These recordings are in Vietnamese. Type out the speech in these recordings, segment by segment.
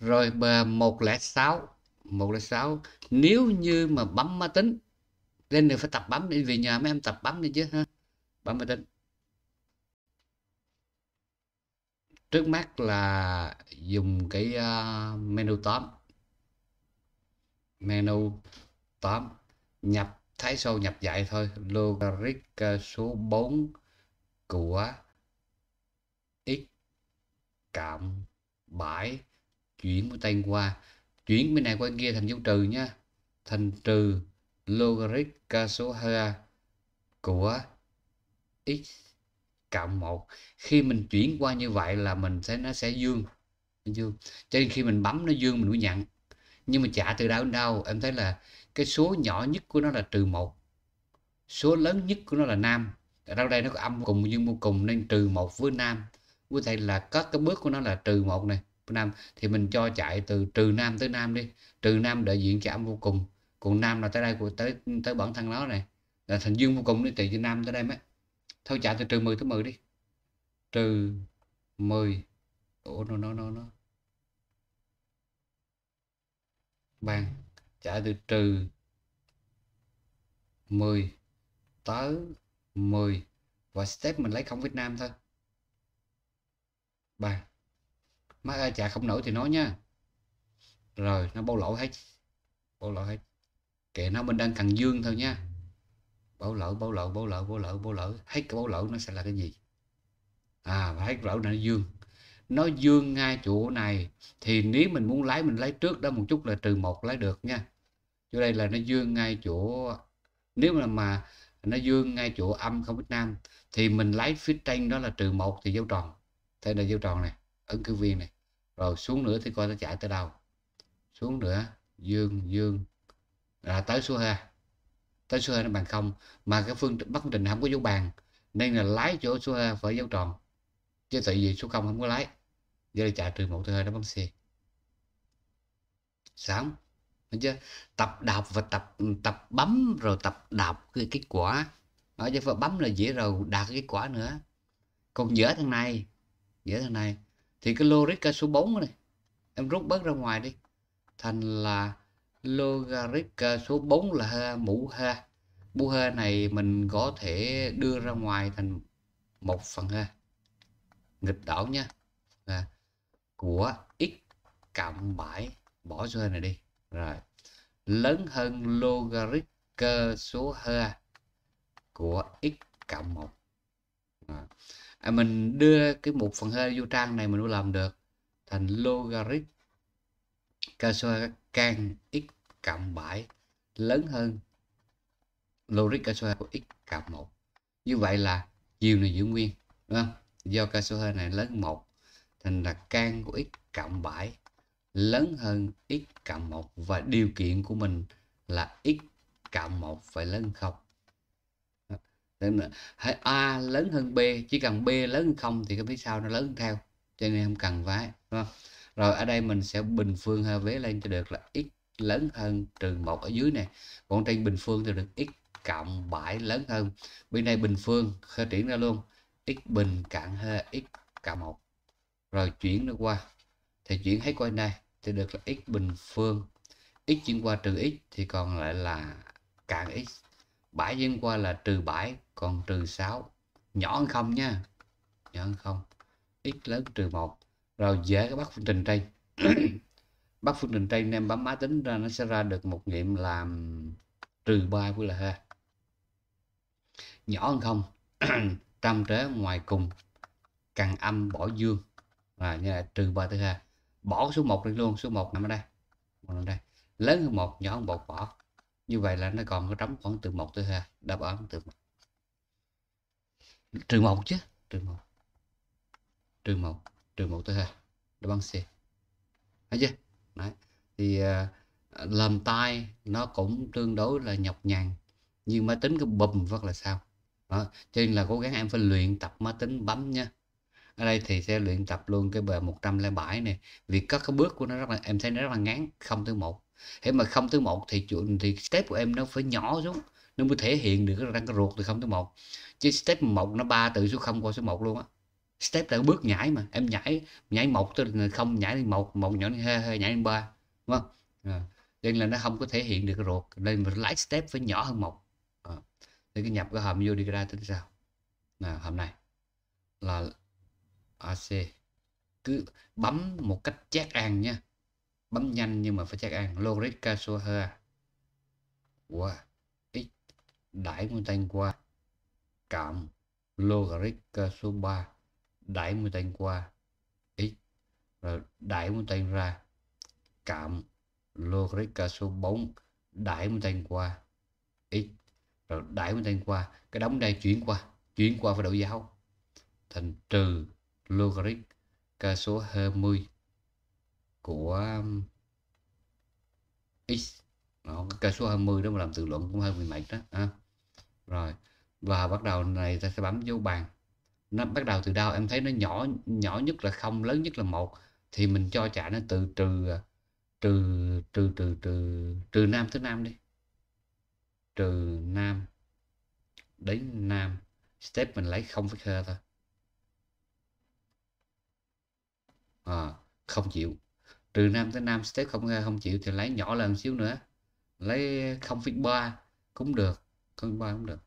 rồi 106 106 nếu như mà bấm máy tính nên đều phải tập bấm đi vì nhà mấy em tập bấm đi chứ ha bấm máy tính trước mắt là dùng cái uh, menu tóm menu tóm nhập thái sâu nhập dạy thôi logarit số 4 của x cộng 7 chuyển với tay qua chuyển bên này qua kia thành dấu trừ nhá thành trừ logarit ca số 2 của x cộng 1 khi mình chuyển qua như vậy là mình sẽ nó sẽ dương dương cho nên khi mình bấm nó dương mình mới nhận nhưng mà trả từ đâu đến đâu em thấy là cái số nhỏ nhất của nó là trừ một số lớn nhất của nó là nam ở đâu đây nó có âm cùng dương vô cùng nên trừ một với nam với thầy là các cái bước của nó là trừ một này nam thì mình cho chạy từ trừ nam tới nam đi trừ nam đại diện cho âm vô cùng còn nam là tới đây của tới tới bản thân nó này là thành dương vô cùng đi từ cho nam tới đây mấy thôi chạy từ trừ 10 tới 10 đi trừ 10 ủa nó nó nó nó bằng chạy từ trừ 10 tới 10 và step mình lấy không Việt Nam thôi bằng má ơi chả không nổi thì nói nha rồi nó bao lỗ hết bao lỗ hết kệ nó mình đang cần dương thôi nha bao lỗ bao lỗ bao lỗ bao lỗ bao lỗ hết cái bao lỗ nó sẽ là cái gì à và hết lỗ là nó dương nó dương ngay chỗ này thì nếu mình muốn lấy mình lấy trước đó một chút là trừ một lấy được nha chỗ đây là nó dương ngay chỗ nếu mà mà nó dương ngay chỗ âm không biết nam thì mình lấy phía trên đó là trừ một thì dấu tròn thế là dấu tròn này ứng cử viên này rồi xuống nữa thì coi nó chạy tới đâu xuống nữa dương dương là tới số 2 tới số 2 nó bằng không mà cái phương bắc phương trình không có dấu bàn nên là lái chỗ số 2 phải dấu tròn chứ tại vì số 0 không có lái giờ là chạy trừ một thứ hai nó bấm xe sáng Đúng chưa tập đọc và tập tập bấm rồi tập đọc cái kết quả ở chứ phải bấm là dễ rồi đạt cái kết quả nữa còn giữa thằng này giữa thằng này thì cái logic số 4 này em rút bớt ra ngoài đi thành là logarit số 4 là ha, mũ ha mũ ha này mình có thể đưa ra ngoài thành một phần ha nghịch đảo nha à, của x cộng 7 bỏ số ha này đi rồi lớn hơn logarit số ha của x cộng 1 à à, mình đưa cái một phần hơi vô trang này mình cũng làm được thành logarit ca xoa can x cộng 7 lớn hơn logarit ca xoa của x cộng 1 như vậy là chiều này giữ nguyên đúng không do ca số 2 này lớn 1 thành là can của x cộng 7 lớn hơn x cộng 1 và điều kiện của mình là x cộng 1 phải lớn hơn 0 nên là hãy a lớn hơn b chỉ cần b lớn hơn không thì cái phía sau nó lớn theo cho nên không cần vái đúng không? rồi ở đây mình sẽ bình phương hai vế lên cho được là x lớn hơn trừ một ở dưới này còn trên bình phương thì được x cộng 7 lớn hơn bên này bình phương khơi triển ra luôn x bình cạn hơn x cộng một rồi chuyển nó qua thì chuyển hết qua đây thì được là x bình phương x chuyển qua trừ x thì còn lại là cạn x 7 nhân qua là trừ 7 còn trừ 6 nhỏ hơn không nha nhỏ hơn không x lớn trừ 1 rồi dễ các bác phương trình trên bác phương trình trên em bấm máy tính ra nó sẽ ra được một nghiệm làm trừ 3 với là ha nhỏ hơn không trăm trế ngoài cùng càng âm bỏ dương là như là trừ 3 thứ ha bỏ số 1 đi luôn số 1 nằm ở đây nằm ở đây lớn hơn một nhỏ hơn một bỏ như vậy là nó còn có trống khoảng từ 1 tới 2 đáp án từ 1 trừ 1 chứ trừ 1 trừ 1 trừ 1 tới 2 đáp án C thấy chưa Đấy. thì à, làm tay nó cũng tương đối là nhọc nhằn nhưng máy tính cái bùm phát là sao đó. cho nên là cố gắng em phải luyện tập máy tính bấm nha ở đây thì sẽ luyện tập luôn cái bờ 107 này việc các cái bước của nó rất là em thấy nó rất là ngắn không tới một thế mà không thứ một thì chuyện thì step của em nó phải nhỏ xuống nó mới thể hiện được cái răng cái ruột từ không thứ một chứ step một nó ba từ số không qua số một luôn á step là bước nhảy mà em nhảy nhảy một tới không nhảy lên một một nhỏ lên hai hai nhảy lên ba đúng không ờ. nên là nó không có thể hiện được cái ruột nên mà lái step phải nhỏ hơn một à. cái nhập cái hầm vô đi ra tính sao là hầm này là AC cứ bấm một cách chắc an nha bấm nhanh nhưng mà phải chắc ăn Loris Kasoha wow ít đãi mua tanh qua cảm Loris Kasoba đại mua tanh qua x rồi đại mua tanh ra cảm Loris Kasobóng đại mua tanh qua x rồi đại mua tanh qua cái đóng đây chuyển qua chuyển qua phải đổi dấu thành trừ logarit ca số 20 của um, x đó, cái số 20 đó mà làm tự luận cũng hơi bị mệt đó À. rồi và bắt đầu này ta sẽ bấm vô bàn nó bắt đầu từ đâu em thấy nó nhỏ nhỏ nhất là không lớn nhất là một thì mình cho trả nó từ trừ trừ trừ trừ trừ trừ nam tới nam đi trừ nam đến nam step mình lấy không phải khơ thôi à, không chịu từ nam tới nam step không không chịu thì lấy nhỏ lên xíu nữa lấy 0,3 cũng được 0,3 cũng được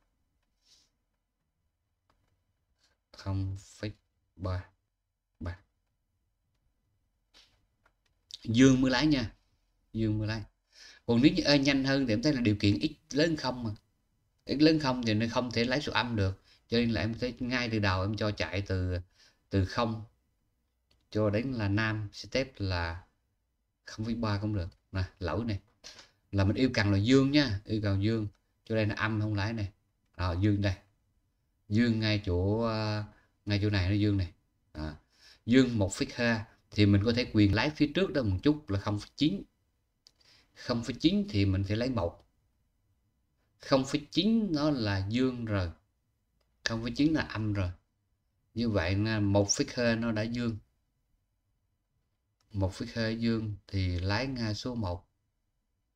0,3 3 dương mới lái nha dương mới lái còn nếu như ơi, nhanh hơn thì em thấy là điều kiện x lớn không mà x lớn không thì nó không thể lấy số âm được cho nên là em thấy ngay từ đầu em cho chạy từ từ không cho đến là nam step là không ba cũng được nè lỗi này là mình yêu cần là dương nha yêu cầu dương chỗ đây nó âm không lái này à, dương đây dương ngay chỗ à, ngay chỗ này nó dương này à, dương ha thì mình có thể quyền lái phía trước đó một chút là không không chín 0,9 chín thì mình sẽ lấy một không chín nó là dương rồi không chín là âm rồi như vậy một là 1,2 nó đã dương một phía khê dương thì lái ngay số 1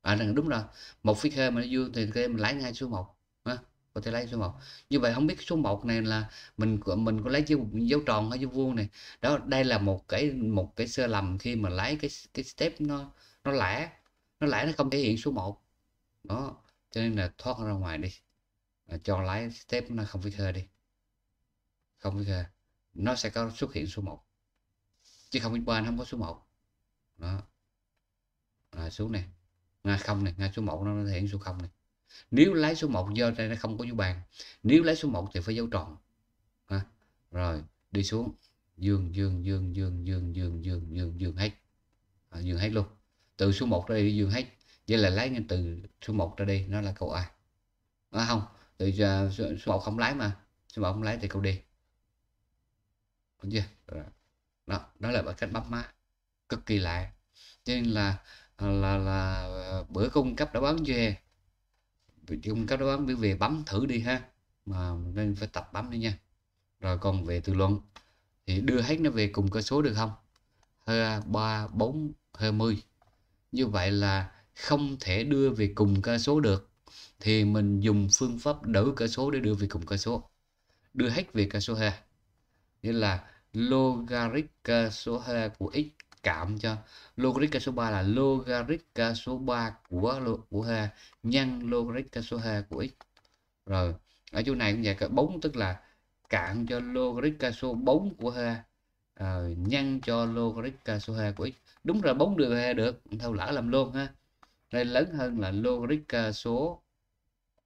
à đúng rồi một phía khê mà nó dương thì em lái ngay số 1 ha có thể lấy số 1 như vậy không biết số 1 này là mình mình có lấy dấu, dấu tròn hay dấu vuông này đó đây là một cái một cái sơ lầm khi mà lấy cái cái step nó nó lẻ nó lẻ nó không thể hiện số 1 đó cho nên là thoát ra ngoài đi à, cho lái step nó không phải khơi đi không phải khơi nó sẽ có xuất hiện số 1 chứ không liên quan không có số 1 đó à, xuống này nga không này nga số 1 nó, thể hiện số không này nếu lấy số 1 do đây nó không có dấu bàn nếu lấy số 1 thì phải dấu tròn à, rồi đi xuống dương dương dương dương dương dương dương dương dương hết à, dương hết luôn từ số 1 ra đi dương hết vậy là lấy từ số 1 ra đi nó là câu a à, không từ uh, số, số 1 không lái mà số 1 không lái thì câu d đúng chưa đó đó là cách bấm má cực kỳ lạ cho nên là à, là là à, bữa cung cấp đáp án cho cung cấp đáp án biểu về bấm thử đi ha mà nên phải tập bấm đi nha rồi còn về tự luận thì đưa hết nó về cùng cơ số được không hơ à, ba bốn hơ mươi như vậy là không thể đưa về cùng cơ số được thì mình dùng phương pháp đổi cơ số để đưa về cùng cơ số đưa hết về cơ số ha nghĩa là logarit cơ số ha của x cảm cho logarit số 3 là logarit số 3 của của h nhân logarit số 2 của x rồi ở chỗ này cũng vậy cả 4 tức là cảm cho logarit số 4 của ha uh, ờ, nhân cho logarit số 2 của x đúng rồi 4 được ha được thôi lỡ làm luôn ha đây lớn hơn là logarit số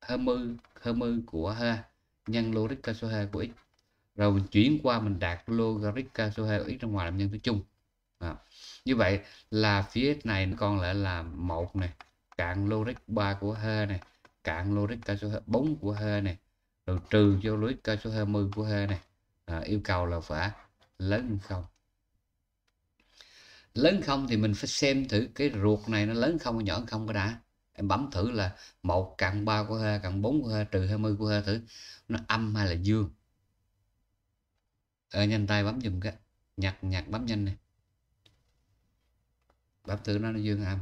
20 20 của ha nhân logarit số 2 của x rồi mình chuyển qua mình đạt logarit số 2 của x ra ngoài làm nhân tử chung đó. À, như vậy là phía này con lại là một này cạn logic 3 của hơ này cạn logic ca số 4 của hơ này rồi trừ cho logic ca số 20 của hơ này à, yêu cầu là phải lớn không lớn không thì mình phải xem thử cái ruột này nó lớn không hay nhỏ không có đã em bấm thử là một cặn 3 của hơ cặn 4 của hơ trừ 20 của hơ thử nó âm hay là dương ở ờ, nhanh tay bấm dùm cái nhặt nhặt bấm nhanh này bác tưởng nó là dương âm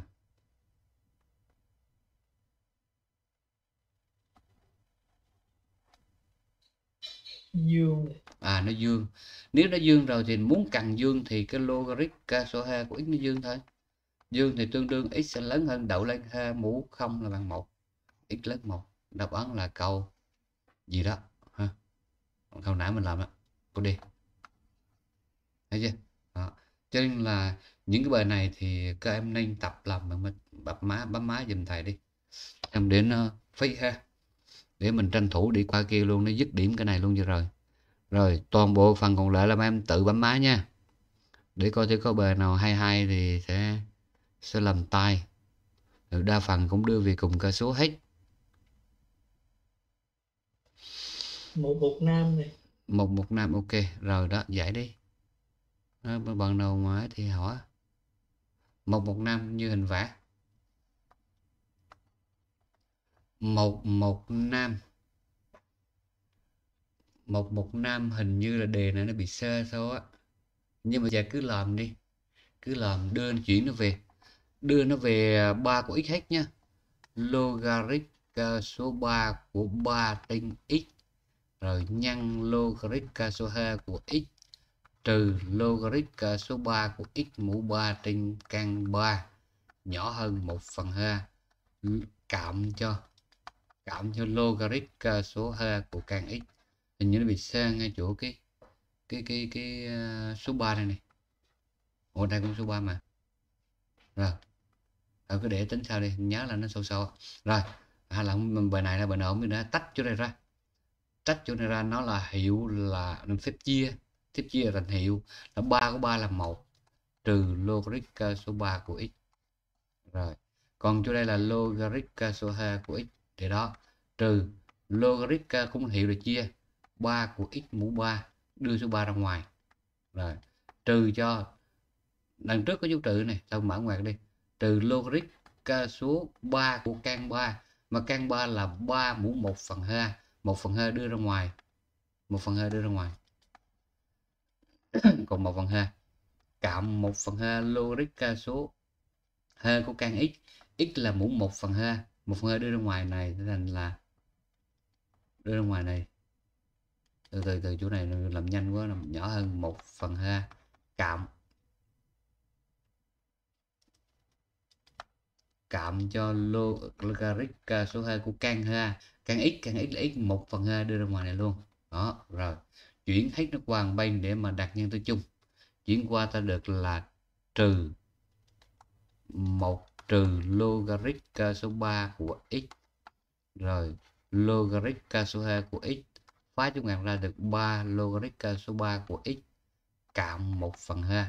dương à nó dương nếu nó dương rồi thì muốn cần dương thì cái logarit k số 2 của x nó dương thôi dương thì tương đương x sẽ lớn hơn đậu lên 2 mũ không là bằng một x lớn một đáp án là câu gì đó ha câu nãy mình làm đó cô đi thấy chưa đó. cho nên là những cái bài này thì các em nên tập làm bằng mình bấm má bấm má dùm thầy đi em đến uh, ờ, phí ha để mình tranh thủ đi qua kia luôn nó dứt điểm cái này luôn cho rồi rồi toàn bộ phần còn lại là em tự bấm má nha để coi thử có bài nào hay hay thì sẽ sẽ làm tay đa phần cũng đưa về cùng cơ số hết một một nam này một một nam ok rồi đó giải đi ờ, bằng đầu nào mà thì hỏi 115 như hình vẽ 115 115 hình như là đề này nó bị sơ số á nhưng mà giờ cứ làm đi cứ làm đơn chuyển nó về đưa nó về 3 à, của x hết nhá logarit à, số 3 của 3 trên x rồi nhân logarit à, số 2 của x trừ logarit số 3 của x mũ 3 trên căn 3 nhỏ hơn 1 phần 2 cộng cho cộng cho logarit số 2 của căn x hình như nó bị sang ngay chỗ cái cái cái cái ờ, số 3 này này Ủa đây cũng số 3 mà rồi ở cứ để tính sau đi nhớ là nó sâu sâu rồi hay là bài này là bài nào mình đã tách chỗ này ra tách chỗ này ra nó là hiệu là mình phép chia thích chia thành hiệu là 3 của 3 là 1 trừ logarit số 3 của x rồi còn chỗ đây là logarit số 2 của x thì đó trừ logarit cũng hiệu là chia 3 của x mũ 3 đưa số 3 ra ngoài rồi trừ cho lần trước có dấu trừ này sau mở ngoặc đi trừ logarit số 3 của căn 3 mà căn 3 là 3 mũ 1 phần 2 1 phần 2 đưa ra ngoài 1 phần 2 đưa ra ngoài cộng 1 phần 2 cộng 1 phần 2 logic số h của căn x x là mũ 1 phần 2 1 phần 2 đưa ra ngoài này sẽ thành là đưa ra ngoài này từ từ từ chỗ này làm nhanh quá làm nhỏ hơn 1 phần 2 cộng cộng cho logarit số 2 của căn ha căn x căn x là x 1 phần 2 đưa ra ngoài này luôn đó rồi chuyển hết nó qua bên để mà đặt nhân tử chung chuyển qua ta được là trừ một trừ logarit k số 3 của x rồi logarit k số 2 của x phá chúng ngàn ra được 3 logarit k số 3 của x cộng 1 phần 2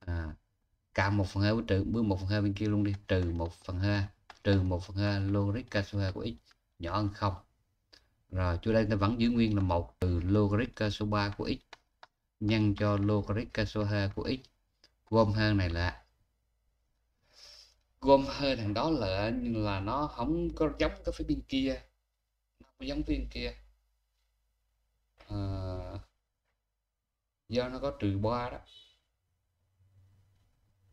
à, cộng 1 phần 2 với trừ bước 1 phần 2 bên kia luôn đi trừ 1 phần 2 trừ 1 phần 2 logarit k số 2 của x nhỏ hơn 0 rồi chỗ đây ta vẫn giữ nguyên là một từ logarit số 3 của x nhân cho logarit số 2 của x gom hơn này là gom hơn thằng đó là là nó không có giống cái phía bên kia nó không giống phía bên kia à, do nó có trừ ba đó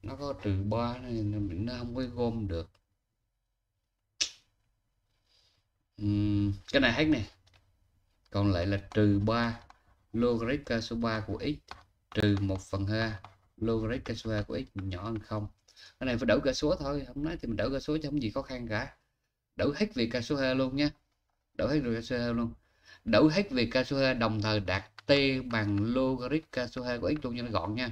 nó có trừ ba nên nó không có gom được cái này hết này còn lại là trừ 3 logarithm số 3 của x trừ 1 phần 2 logarithm số 3 của x nhỏ hơn không cái này phải đổi cả số thôi không nói thì mình đổi cả số chứ không gì khó khăn cả đổi hết về ca số 2 luôn nhé đổi hết về số 2 luôn đổi hết về ca số 2 đồng thời đạt t bằng logarit ca số 2 của x luôn cho nó gọn nha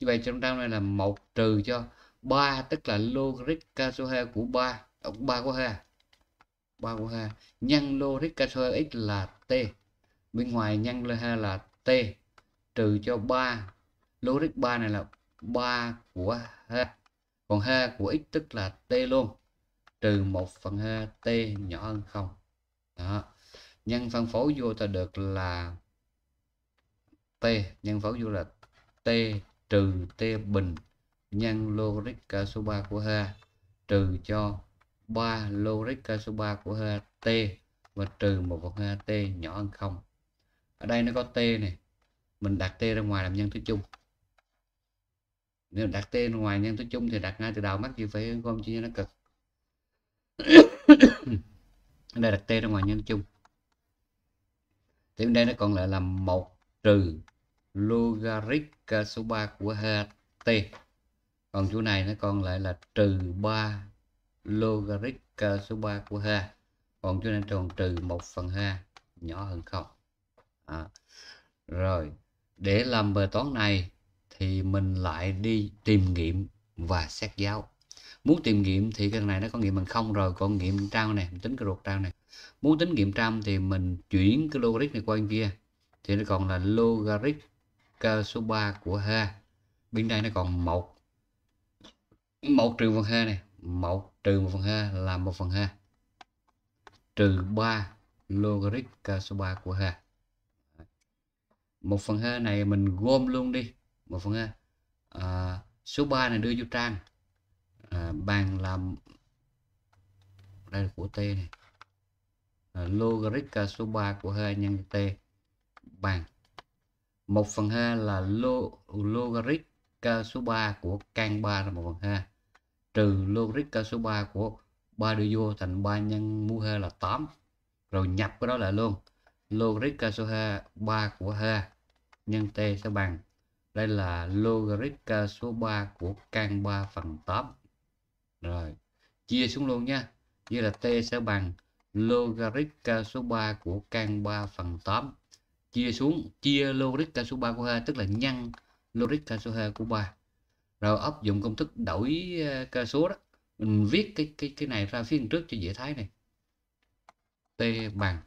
như vậy trong trang này là một trừ cho 3 tức là logarit ca số 2 của 3 ba của 2 3 của 2 nhân logic casio x là t bên ngoài nhân lên 2 là t trừ cho 3 logic 3 này là 3 của 2 còn 2 của x tức là t luôn trừ 1 phần 2 t nhỏ hơn 0 đó nhân phân phối vô ta được là t nhân phân phối vô là t trừ t bình nhân logic cả số 3 của 2 trừ cho 3 logic số 3 của t và trừ 1 vào t nhỏ hơn 0 ở đây nó có T này mình đặt T ra ngoài làm nhân tứ chung nếu đặt T ra ngoài nhân tứ chung thì đặt ngay từ đầu mắc gì phải không chia nó cực đây đặt T ra ngoài nhân chung thì bên đây nó còn lại là một trừ logarit số 3 của t. còn chỗ này nó còn lại là trừ 3 logarit số 3 của ha còn cho nên tròn trừ 1 phần ha nhỏ hơn không à. rồi để làm bài toán này thì mình lại đi tìm nghiệm và xét giáo muốn tìm nghiệm thì cái này nó có nghiệm bằng không rồi còn nghiệm trao này tính cái ruột trao này muốn tính nghiệm trăm thì mình chuyển cái logarit này qua bên kia thì nó còn là logarit số 3 của ha bên đây nó còn một một trừ phần hai này một trừ 1 phần 2 là 1 phần 2 trừ 3 logarit số 3 của 2 1 phần 2 này mình gom luôn đi 1 phần 2 à, số 3 này đưa vô trang à, bàn làm đây là của t này à, logarit số 3 của 2 nhân t bằng 1 phần 2 là log logarit số 3 của căn 3 là 1 phần 2 trừ logic ca số 3 của ba đưa vô thành 3 nhân mũ 2 là 8 rồi nhập cái đó lại luôn logic ca số 2 3 của 2 nhân t sẽ bằng đây là logic ca số 3 của căn 3 phần 8 rồi chia xuống luôn nha như là t sẽ bằng logic ca số 3 của căn 3 phần 8 chia xuống chia logic ca số 3 của 2 tức là nhân logic ca số 2 của 3 rồi áp dụng công thức đổi ờ, cơ số đó mình viết cái cái cái này ra phía trước cho dễ thấy này t bằng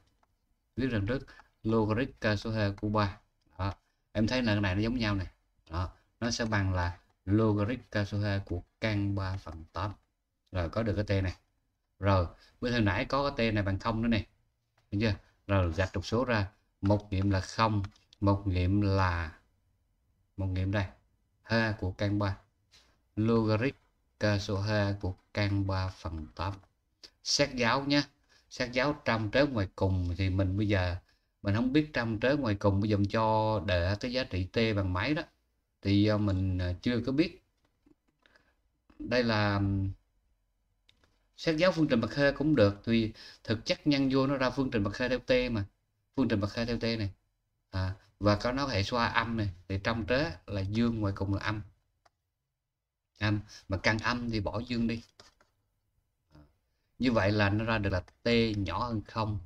viết ra trước logarit cơ số 2 của 3 đó. em thấy là cái này nó giống nhau này đó nó sẽ bằng là logarit cơ số 2 của căn 3 phần 8 rồi có được cái t này rồi bữa hồi nãy có cái t này bằng không nữa này được chưa rồi gạch trục số ra một nghiệm là không một nghiệm là một nghiệm đây ha của căn 3 logarit số 2 của căn 3 phần 8 xét giáo nhé xét giáo trăm trớ ngoài cùng thì mình bây giờ mình không biết trăm trớ ngoài cùng bây giờ mình cho để cái giá trị t bằng máy đó thì do ờ, mình ờ, chưa có biết đây là xét giáo phương trình bậc khê cũng được vì thực chất nhân vô nó ra phương trình bậc khê theo t mà phương trình bậc khê theo t này à, và có nó hệ xoa âm này thì trong trớ là dương ngoài cùng là âm âm mà căn âm thì bỏ dương đi à, như vậy là nó ra được là t nhỏ hơn không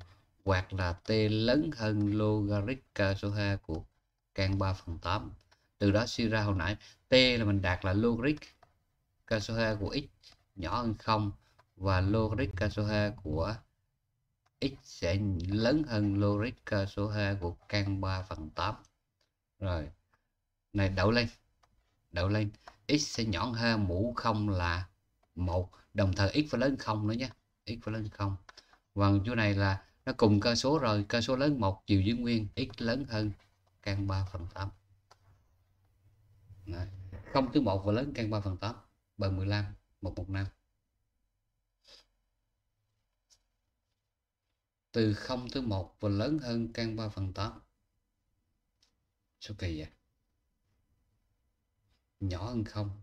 hoặc là t lớn hơn logarit số 2 của căn 3 phần 8 từ đó suy ra hồi nãy t là mình đạt là logarit số 2 của x nhỏ hơn không và logarit số 2 của x sẽ lớn hơn logarit số 2 của căn 3 phần 8 rồi này đậu lên đậu lên x sẽ nhỏ hơn mũ 0 là 1 đồng thời x phải lớn 0 nữa nhé x phải lớn 0 và chỗ này là nó cùng cơ số rồi cơ số lớn 1 chiều giữ nguyên x lớn hơn căn 3 phần 8 Đấy. 0 thứ 1 và lớn căn 3 phần 8 bằng 15 115 từ 0 thứ 1 và lớn hơn căn 3 phần 8 số kỳ vậy nhỏ hơn không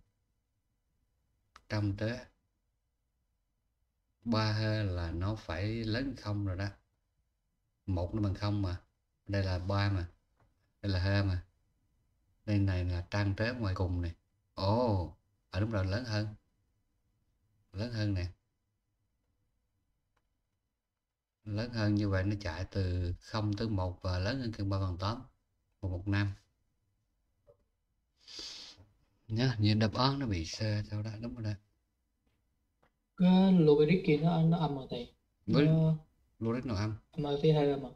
trong tế ừ. ba hơi là nó phải lớn không rồi đó một nó bằng không mà đây là ba mà đây là hai mà đây này là trang tế ngoài cùng này ồ oh, à đúng rồi lớn hơn lớn hơn nè lớn hơn như vậy nó chạy từ 0 tới 1 và lớn hơn căn 3 bằng 8 1 1 năm nhá nhìn đáp án nó bị xe sao đó đúng rồi đấy cái logic kia nó nó âm ở thầy với nó... logic nó âm âm ở phía hai âm à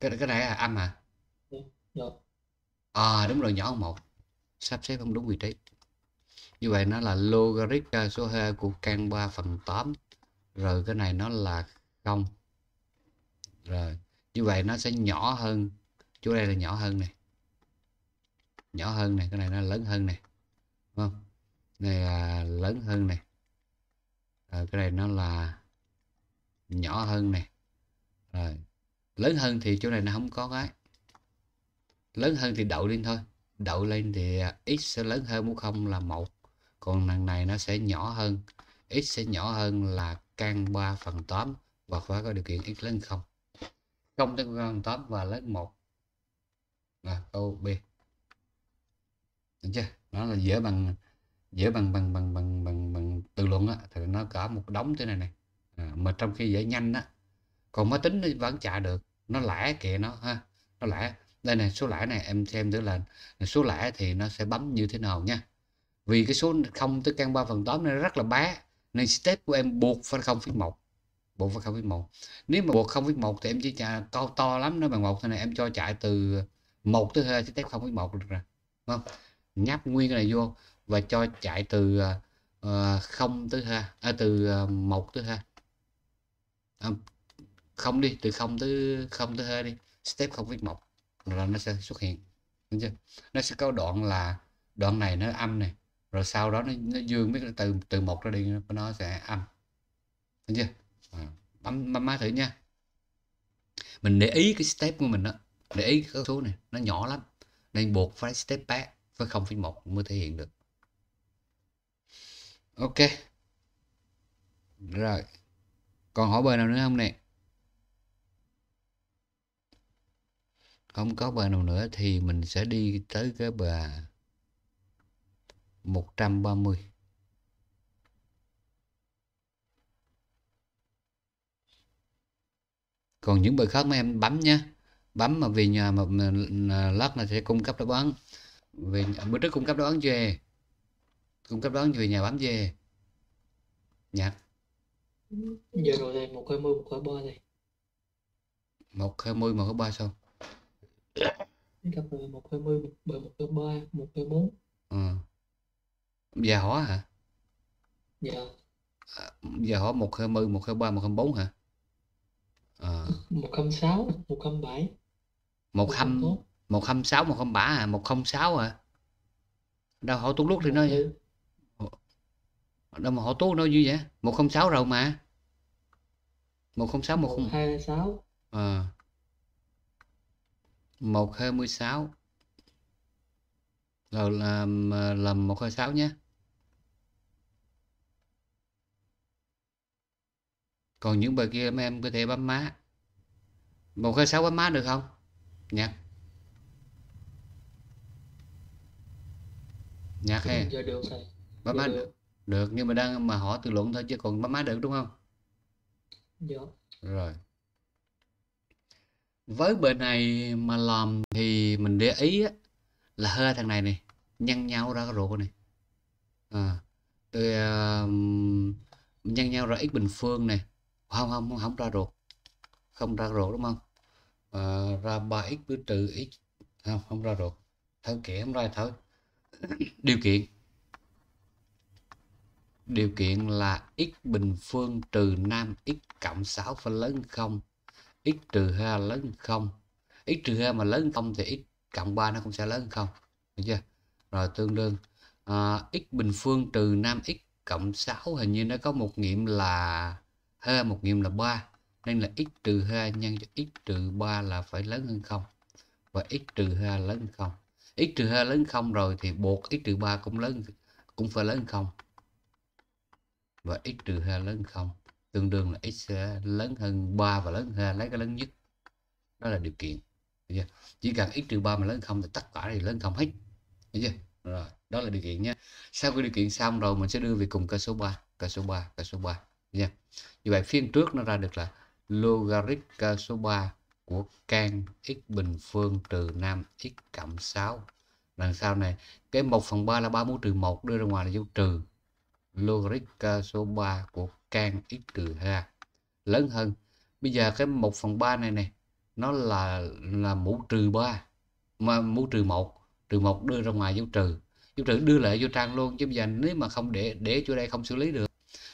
cái cái này là âm à dạ, dạ à đúng rồi nhỏ hơn một sắp xếp không đúng vị trí như vậy nó là logarit à, số 2 của căn 3 phần 8 rồi cái này nó là không rồi như vậy nó sẽ nhỏ hơn chỗ đây là nhỏ hơn này nhỏ hơn này cái này nó lớn hơn này này là lớn hơn này rồi ờ, cái này nó là nhỏ hơn này rồi lớn hơn thì chỗ này nó không có cái lớn hơn thì đậu lên thôi đậu lên thì x à, sẽ lớn hơn mũ không là một còn lần này nó sẽ nhỏ hơn x sẽ nhỏ hơn là căn 3 phần 8 và phải có điều kiện x lớn 0 không đến phần 8 và lớn 1 là câu B được chưa nó là dễ bằng dễ bằng bằng bằng bằng bằng bằng tự luận á thì nó cả một đống thế này này à, mà trong khi dễ nhanh á còn máy tính nó vẫn chạy được nó lẻ kệ nó ha nó lẻ đây này số lẻ này em xem thử là số lẻ thì nó sẽ bấm như thế nào nha vì cái số không tới căn 3 phần 8 này rất là bé nên step của em buộc phải không một buộc phải không một nếu mà buộc không một thì em chỉ trả to to lắm nó bằng một thế này em cho chạy từ một tới 2 step một được rồi không nháp nguyên cái này vô và cho chạy từ ờ, không tới ha à, từ ờ, một tới ha à, không đi từ không tới không tới 2 đi step không một là nó sẽ xuất hiện Đúng chưa? nó sẽ có đoạn là đoạn này nó âm này rồi sau đó nó, nó dương biết từ từ một ra đi nó sẽ âm Đúng chưa à, bấm bấm má thử nha mình để ý cái step của mình đó để ý cái số này nó nhỏ lắm nên buộc phải step back với không một mới thể hiện được ok rồi còn hỏi bài nào nữa không nè không có bài nào nữa thì mình sẽ đi tới cái bài 130 còn những bài khác mấy em bấm nhé bấm mà về nhà mà lát này sẽ cung cấp đáp án về bữa trước cung cấp đáp án cho em cung cấp đó về nhà bán về nhạc dạ. giờ rồi đây một hơi mười một hơi ba đây một hơi mười một hơi ba xong gặp một hơi mười một hơi một hơi ba một hơi bốn ừ giờ hóa hả dạ à, giờ hỏi một hơi mười một hơi ba một hơi bốn hả à. một không sáu một không bảy một hâm một hâm sáu một không bả à một không sáu à đâu hỏi tuốt lúc thì nói vậy đâu mà họ tố nó như vậy 106 rồi mà 106 126 à. 126 rồi làm ờ, làm 126 nhé còn những bài kia em em có thể bấm má 126 bấm má được không nhạc nhạc hay bấm má được được nhưng mà đang mà họ tự luận thôi chứ còn má má được đúng không dạ rồi với bề này mà làm thì mình để ý á, là hơi thằng này này nhăn nhau ra cái rượu này à, từ uh, nhăn nhau ra x bình phương này không không không, không ra ruột không ra ruột đúng không à, ra ba x cứ trừ x không không ra ruột thấu kẻ không ra thôi điều kiện Điều kiện là x bình phương trừ nam x cộng 6 phải lớn 0. x trừ 2 lớn 0. x trừ 2 mà lớn 0 thì x cộng 3 nó cũng sẽ lớn 0. Được chưa? Rồi tương đương à, x bình phương trừ nam x cộng 6 hình như nó có một nghiệm là 2, một nghiệm là 3. Nên là x trừ 2 nhân cho x trừ 3 là phải lớn hơn 0. Và x trừ 2 lớn hơn 0. x trừ 2 lớn 0 rồi thì buộc x trừ 3 cũng lớn cũng phải lớn hơn 0 và x trừ 2 lớn hơn 0 tương đương là x lớn hơn 3 và lớn hơn 2 lấy cái lớn nhất đó là điều kiện Được chỉ cần x trừ 3 mà lớn không thì tất cả thì lớn không hết Được rồi đó là điều kiện nhé sau khi điều kiện xong rồi mình sẽ đưa về cùng cơ số 3 cơ số 3 cơ số 3 nha như vậy phiên trước nó ra được là logarit cơ số 3 của can x bình phương trừ 5 x cộng 6 lần sau này cái 1 phần 3 là 3 mũ trừ 1 đưa ra ngoài là dấu trừ logic số 3 của can x trừ 2 lớn hơn bây giờ cái 1 phần 3 này này nó là là mũ trừ 3 mà mũ trừ 1 trừ 1 đưa ra ngoài dấu trừ dấu trừ đưa lại vô trang luôn chứ bây giờ nếu mà không để để chỗ đây không xử lý được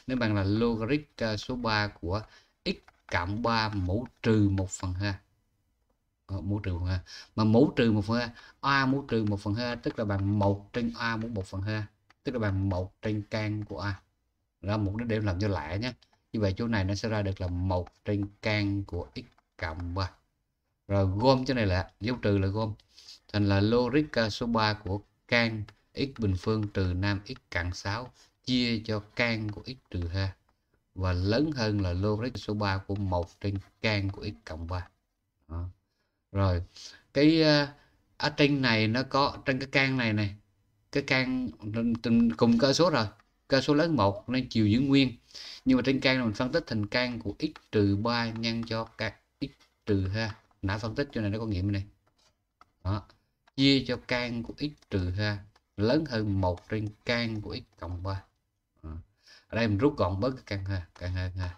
nên bằng là logic số 3 của x cộng 3 mũ trừ 1 phần 2 ờ, mũ trừ 1 2 mà mũ trừ 1 phần 2 a mũ trừ 1 phần 2 tức là bằng 1 trên a mũ 1 phần 2 tức là bằng một trên can của a ra một cái điểm làm cho lẻ nhé như vậy chỗ này nó sẽ ra được là một trên can của x cộng ba rồi gom chỗ này là dấu trừ là gom thành là logic số 3 của can x bình phương trừ nam x cộng 6 chia cho can của x trừ 2 và lớn hơn là logic số 3 của 1 trên can của x cộng 3 Đó. rồi cái à, ở trên này nó có trên cái can này này cái can cùng cơ số rồi cơ số lớn 1 nên chiều giữ nguyên nhưng mà trên can mình phân tích thành can của x trừ 3 nhân cho các x trừ ha đã phân tích cho nên nó có nghiệm này đó chia cho can của x trừ ha lớn hơn một trên can của x cộng 3 đó. ở đây mình rút gọn bớt cái căn ha căn ha ha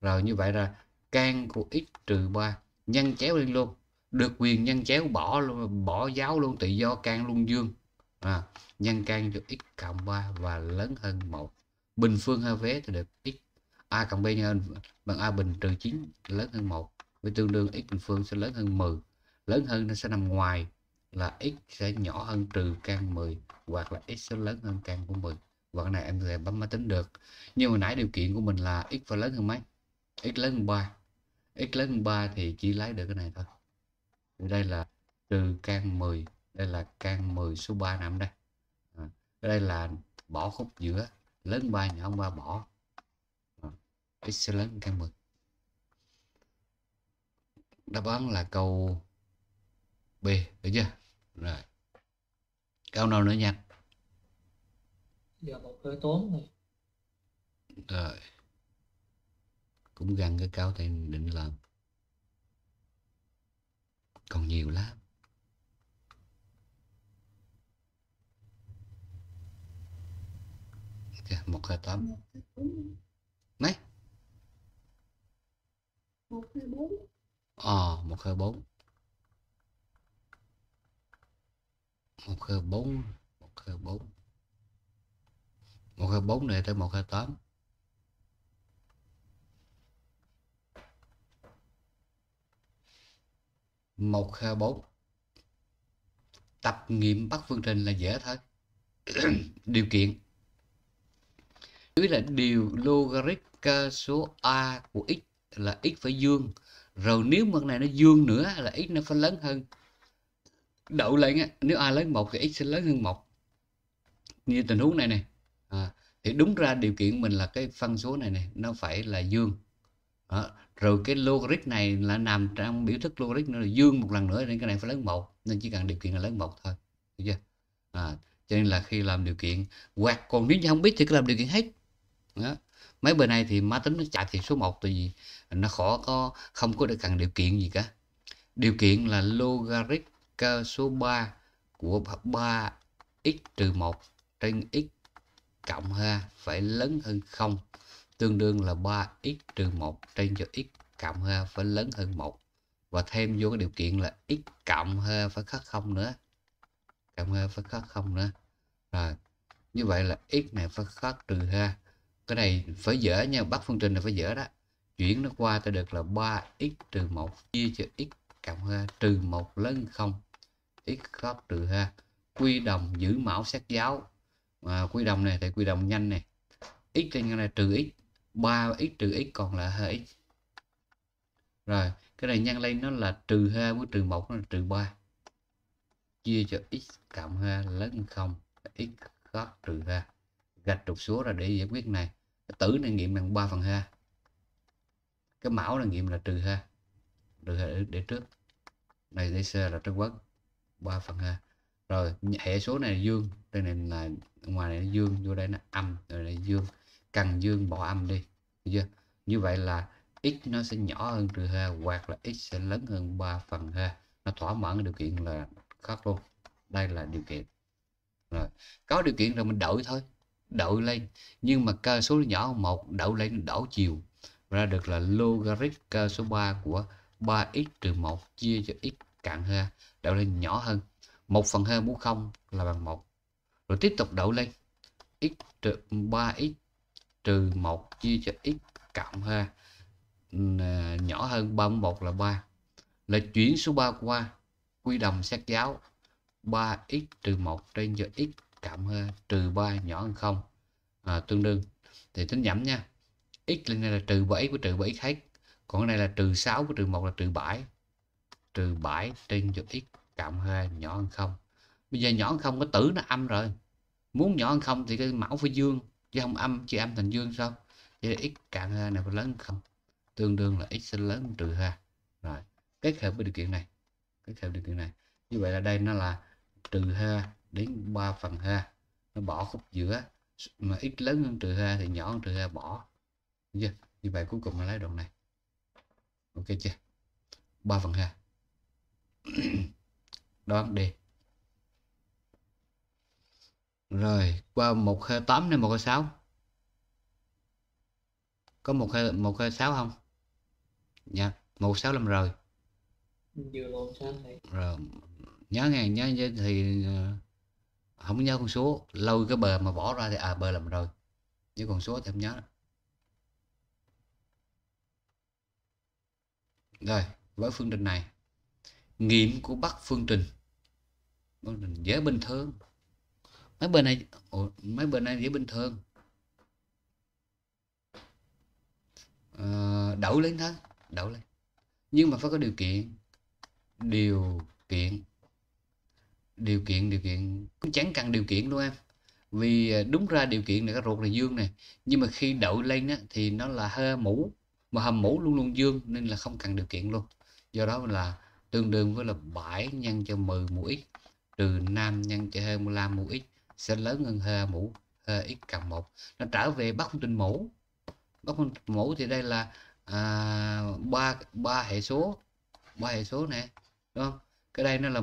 rồi như vậy là can của x trừ 3 nhân chéo lên luôn được quyền nhân chéo bỏ luôn bỏ giáo luôn tự do can luôn dương à, nhân căn cho x cộng 3 và lớn hơn 1 bình phương hai vế thì được x a cộng b nhân bằng a bình trừ 9 lớn hơn 1 với tương đương x bình phương sẽ lớn hơn 10 lớn hơn nó sẽ nằm ngoài là x sẽ nhỏ hơn trừ căn 10 hoặc là x sẽ lớn hơn căn của 10 và cái này em sẽ bấm máy tính được nhưng mà nãy điều kiện của mình là x phải lớn hơn mấy x lớn hơn 3 x lớn hơn 3 thì chỉ lấy được cái này thôi đây là trừ căn 10 đây là can 10 số 3 nằm đây à, đây là bỏ khúc giữa lớn 3 nhỏ 3 bỏ à, x lớn can 10 đáp án là câu B được chưa rồi câu nào nữa nhanh giờ một hơi tốn này rồi cũng gần cái cao thầy định làm còn nhiều lắm kìa một hai tám mấy ờ một hai bốn một hai bốn một hai bốn một hai bốn này tới một hai tám một hai bốn tập nghiệm bắt phương trình là dễ thôi điều kiện dưới là điều logarit số a của x là x phải dương rồi nếu mặt này nó dương nữa là x nó phải lớn hơn đậu lên á nếu a lớn một thì x sẽ lớn hơn một như tình huống này này à, thì đúng ra điều kiện mình là cái phân số này này nó phải là dương đó. rồi cái logarit này là nằm trong biểu thức logarit nó là dương một lần nữa nên cái này phải lớn một nên chỉ cần điều kiện là lớn một thôi được chưa à, cho nên là khi làm điều kiện hoặc còn nếu như không biết thì cứ làm điều kiện hết đó. mấy bên này thì máy tính nó chạy thì số 1 tại vì nó khó có không có được cần điều kiện gì cả điều kiện là logarit số 3 của 3 x trừ 1 trên x cộng ha phải lớn hơn 0 tương đương là 3x trừ 1 trên cho x cộng ha phải lớn hơn 1 và thêm vô cái điều kiện là x cộng ha phải khác 0 nữa cộng ha phải khác 0 nữa rồi như vậy là x này phải khác trừ ha cái này phải dễ nha bắt phương trình là phải dễ đó chuyển nó qua ta được là 3x trừ 1 chia cho x cộng 2 trừ 1 lớn 0 x khác trừ 2 quy đồng giữ mẫu xét giáo mà quy đồng này thì quy đồng nhanh này x trên là trừ x 3x trừ x còn là 2x rồi cái này nhân lên nó là trừ 2 với trừ 1 nó là trừ 3 chia cho x cộng 2 lớn 0 x khác trừ 2 gạch trục số ra để giải quyết này cái tử này nghiệm bằng 3 phần 2 cái mão là nghiệm là trừ 2 được để, để trước này để xe là trân quốc 3 phần 2 rồi hệ số này là dương đây này là ngoài này là dương vô đây nó âm rồi này dương cần dương bỏ âm đi chưa như vậy là x nó sẽ nhỏ hơn trừ 2 hoặc là x sẽ lớn hơn 3 phần 2 nó thỏa mãn điều kiện là khác luôn đây là điều kiện rồi có điều kiện rồi mình đổi thôi đội lên nhưng mà cơ số nhỏ hơn một đổ lên đảo chiều ra được là logarit cơ số 3 của 3x trừ 1 chia cho x cạn ha đậu lên nhỏ hơn 1 phần 2 mũ 0 là bằng 1 rồi tiếp tục đậu lên x trừ 3x trừ 1 chia cho x cộng ha à, nhỏ hơn 31 là 3 là chuyển số 3 qua quy đồng xét giáo 3x trừ 1 trên cho x cộng hơn trừ 3 nhỏ hơn không à, tương đương thì tính nhẩm nha x lên đây là trừ 7 của trừ 7 x còn cái này là trừ 6 của trừ 1 là trừ 7 trừ 7 trên cho x cộng 2 nhỏ hơn không bây giờ nhỏ hơn không có tử nó âm rồi muốn nhỏ hơn không thì cái mẫu phải dương chứ không âm chứ âm thành dương sao vậy là x cộng 2 này phải lớn hơn không tương đương là x sẽ lớn hơn trừ 2 rồi kết hợp với điều kiện này kết hợp điều kiện này như vậy là đây nó là trừ 2 đến 3 phần ha nó bỏ khúc giữa mà ít lớn hơn trừ ha thì nhỏ hơn trừ ha bỏ Đúng chưa? như vậy cuối cùng là lấy đoạn này ok chưa 3 phần ha đoán D rồi qua 128 đến 126 có 126 không dạ 165 rồi vừa rồi nhớ nghe nhớ thì ờ, không nhớ con số lâu cái bờ mà bỏ ra thì à bờ làm rồi chứ con số thì không nhớ rồi với phương trình này nghiệm của bắc phương trình phương trình dễ bình thường mấy bên này mấy bên này dễ bình thường à, ờ, đậu lên thôi đậu lên nhưng mà phải có điều kiện điều kiện điều kiện điều kiện cũng chẳng cần điều kiện luôn em vì à, đúng ra điều kiện là cái ruột là dương này nhưng mà khi đậu lên á, thì nó là hơi mũ mà hầm mũ luôn luôn dương nên là không cần điều kiện luôn do đó là tương đương với là 7 nhân cho 10 mũ x trừ 5 nhân cho 25 mũ x sẽ lớn hơn hơ mũ hơ x cộng 1 nó trở về bắt phương trình mũ bắt phương trình mũ thì đây là à, 3 ba hệ số ba hệ số này đúng không cái đây nó là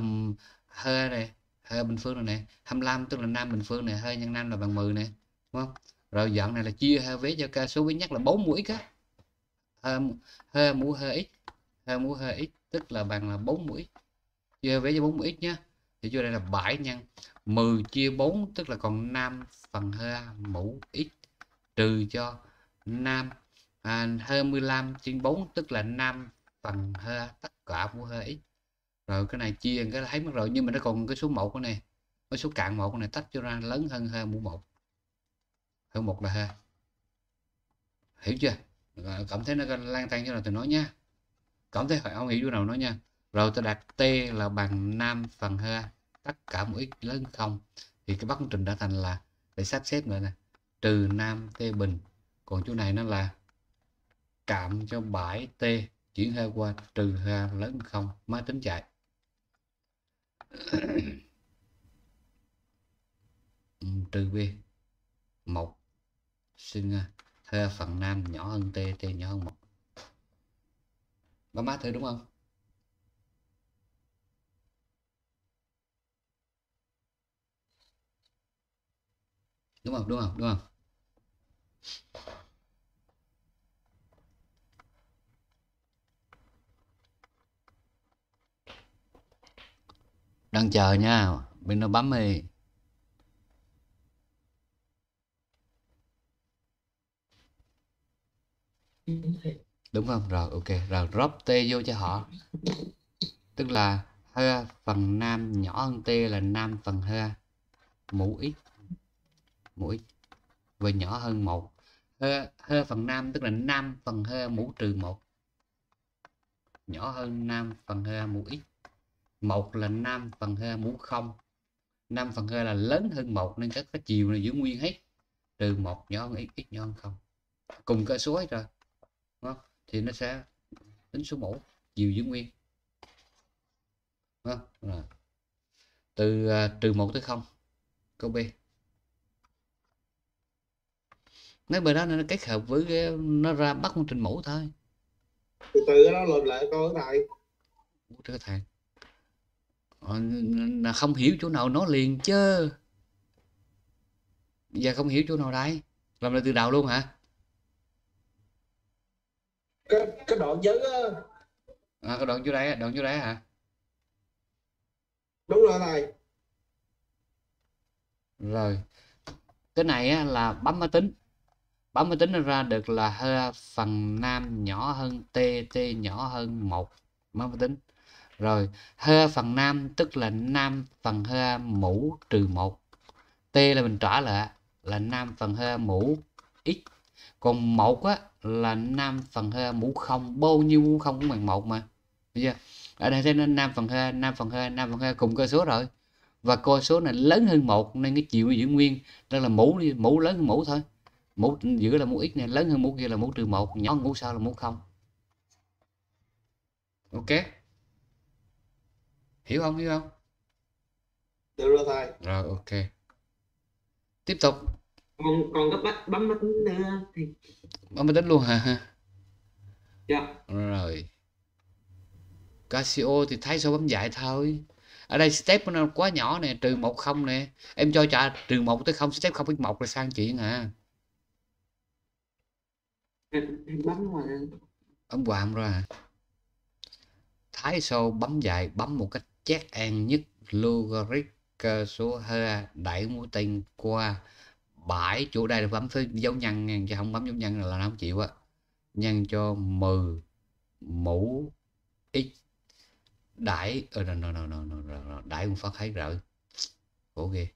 hơi này hơi bình phương này nè 25 tức là nam bình phương này hơi nhân nam là bằng 10 này đúng không rồi dọn này là chia hơ vế cho ca số quý nhất là 4 mũi á hơi hơ mũ hơi x hơi mũ hơi x tức là bằng là 4 mũi chia vế cho 4 mũi x nhá thì chỗ đây là 7 nhân 10 chia 4 tức là còn 5 phần hơi mũ x trừ cho 5 à, hơ 15 trên 4 tức là 5 phần hơi tất cả mũ hơi x rồi ờ, cái này chia cái thấy mất rồi nhưng mà nó còn cái số 1 cái này cái số cạn một này tách cho ra lớn hơn hơn mũ một hơn một là ha hiểu chưa rồi, cảm thấy nó lan tan cho là tôi nói nha cảm thấy phải ông hiểu chỗ nào nói nha rồi tôi đặt t là bằng 5 phần ha, tất cả mũ x lớn không thì cái bắt công trình đã thành là để sắp xếp lại nè trừ nam t bình còn chỗ này nó là cạm cho bảy t chuyển hơi qua trừ ha lớn không máy tính chạy trừ b một sinh ra phần nam nhỏ hơn t t nhỏ hơn một bấm mát thử đúng không đúng không đúng không đúng không đang chờ nha bên nó bấm đi đúng không rồi ok rồi drop t vô cho họ tức là hơ phần nam nhỏ hơn t là nam phần hơ mũ ít mũ x và nhỏ hơn một hơ, hơ phần nam tức là nam phần hơ mũ trừ một nhỏ hơn nam phần hơ mũ ít một là 5 phần hơi mũ 0 5 phần hơi là lớn hơn một nên các cái chiều này giữ nguyên hết trừ một nhỏ hơn ít x nhỏ hơn không cùng cơ số hết rồi đúng không? thì nó sẽ tính số mũ chiều giữ nguyên đúng không? Rồi. từ uh, trừ 1 tới 0 câu B nói bài đó nó kết hợp với cái, nó ra bắt một trình mũ thôi từ từ nó lên lại coi cái này thầy Ờ, là không hiểu chỗ nào nó liền chứ giờ dạ, không hiểu chỗ nào đây làm lại từ đầu luôn hả cái cái đoạn giới à, cái đoạn chỗ đây đoạn chỗ đây hả đúng rồi này rồi cái này á, là bấm máy tính bấm máy tính ra được là phần nam nhỏ hơn tt nhỏ hơn một bấm máy tính rồi hơ phần nam tức là nam phần hơ mũ trừ một t là mình trả lại là nam phần hơ mũ x còn một á là nam phần hơ mũ không bao nhiêu mũ không cũng bằng một mà bây giờ ở đây thế nên nam phần hơ nam phần hơ nam phần hơ cùng cơ số rồi và cơ số này lớn hơn một nên cái chiều giữ nguyên đó là mũ mũ lớn hơn mũ thôi mũ giữa là mũ x này lớn hơn mũ kia là mũ trừ một nhỏ mũ sau là mũ không ok hiểu không hiểu không được rồi thầy rồi ok tiếp tục còn còn có bắt bấm bấm nữa thì bấm bấm luôn hả ha dạ rồi Casio thì thấy số bấm dạy thôi ở đây step nó quá nhỏ nè trừ một không nè em cho trả trừ một tới không step không biết một là sang chuyện hả à. em, em bấm rồi bấm quạm rồi à thái sô bấm dài bấm một cách chắc ăn nhất logarit số 2 đẩy mũi tên qua bãi chỗ đây là bấm với dấu nhân ngàn cho không bấm dấu nhân là nó không chịu á nhân cho 10 mũ x đẩy ờ no, no, no, no, no, no, đẩy một phát thấy rồi khổ ghê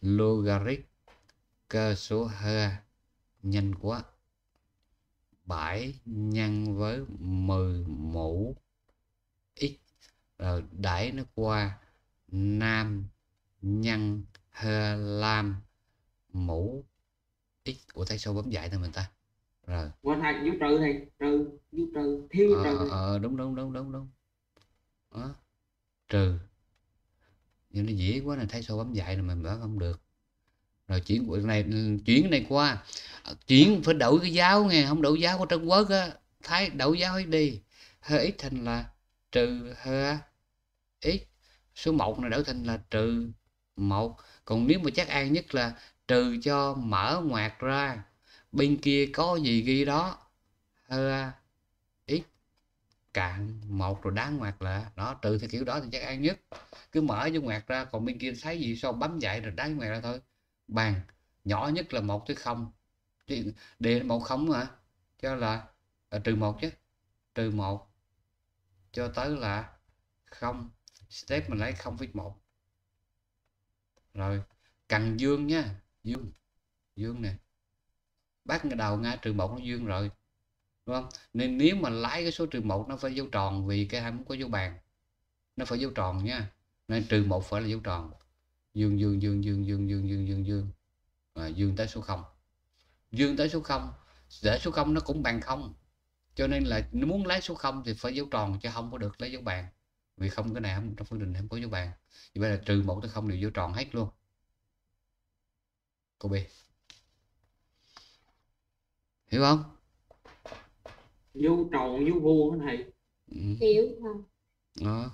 logarit cơ số 2 nhanh quá bãi nhân với 10 mũ rồi ờ, đẩy nó qua nam nhân hơ lam mũ x của tại sao bấm dạy thôi mình ta rồi quên hai dấu trừ này trừ dấu trừ thiếu ờ, trừ ờ, ờ, đúng đúng đúng đúng đúng đó. Ờ, trừ nhưng nó dễ quá là thấy sao bấm dạy là mình bảo không được rồi chuyển của này chuyển này qua ờ, chuyển phải đổi cái giáo nghe không đổi giáo của trung quốc á thái đổi giáo hết đi hơi ít thành là trừ hơi x số 1 này đổi thành là trừ 1 còn nếu mà chắc an nhất là trừ cho mở ngoặc ra bên kia có gì ghi đó x cạn một rồi đáng ngoặc là đó trừ theo kiểu đó thì chắc an nhất cứ mở vô ngoặc ra còn bên kia thấy gì sau bấm dậy rồi đáng ngoặc ra thôi Bằng nhỏ nhất là một tới không đề một không hả cho là trừ một chứ trừ một cho tới là không step mình lấy 0,1 rồi cần dương nha dương dương nè bắt cái đầu ngay trừ một nó dương rồi đúng không nên nếu mà lấy cái số trừ một nó phải dấu tròn vì cái hai muốn có dấu bàn nó phải dấu tròn nha nên trừ một phải là dấu tròn dương dương dương dương dương dương dương dương dương à, dương tới số 0 dương tới số 0 để số 0 nó cũng bằng không cho nên là muốn lấy số 0 thì phải dấu tròn chứ không có được lấy dấu bàn vì không cái này không trong phương trình không có dấu bàn như vậy là trừ một tới không đều vô tròn hết luôn cô B hiểu không vô tròn vô vuông thầy ừ. hiểu không ờ.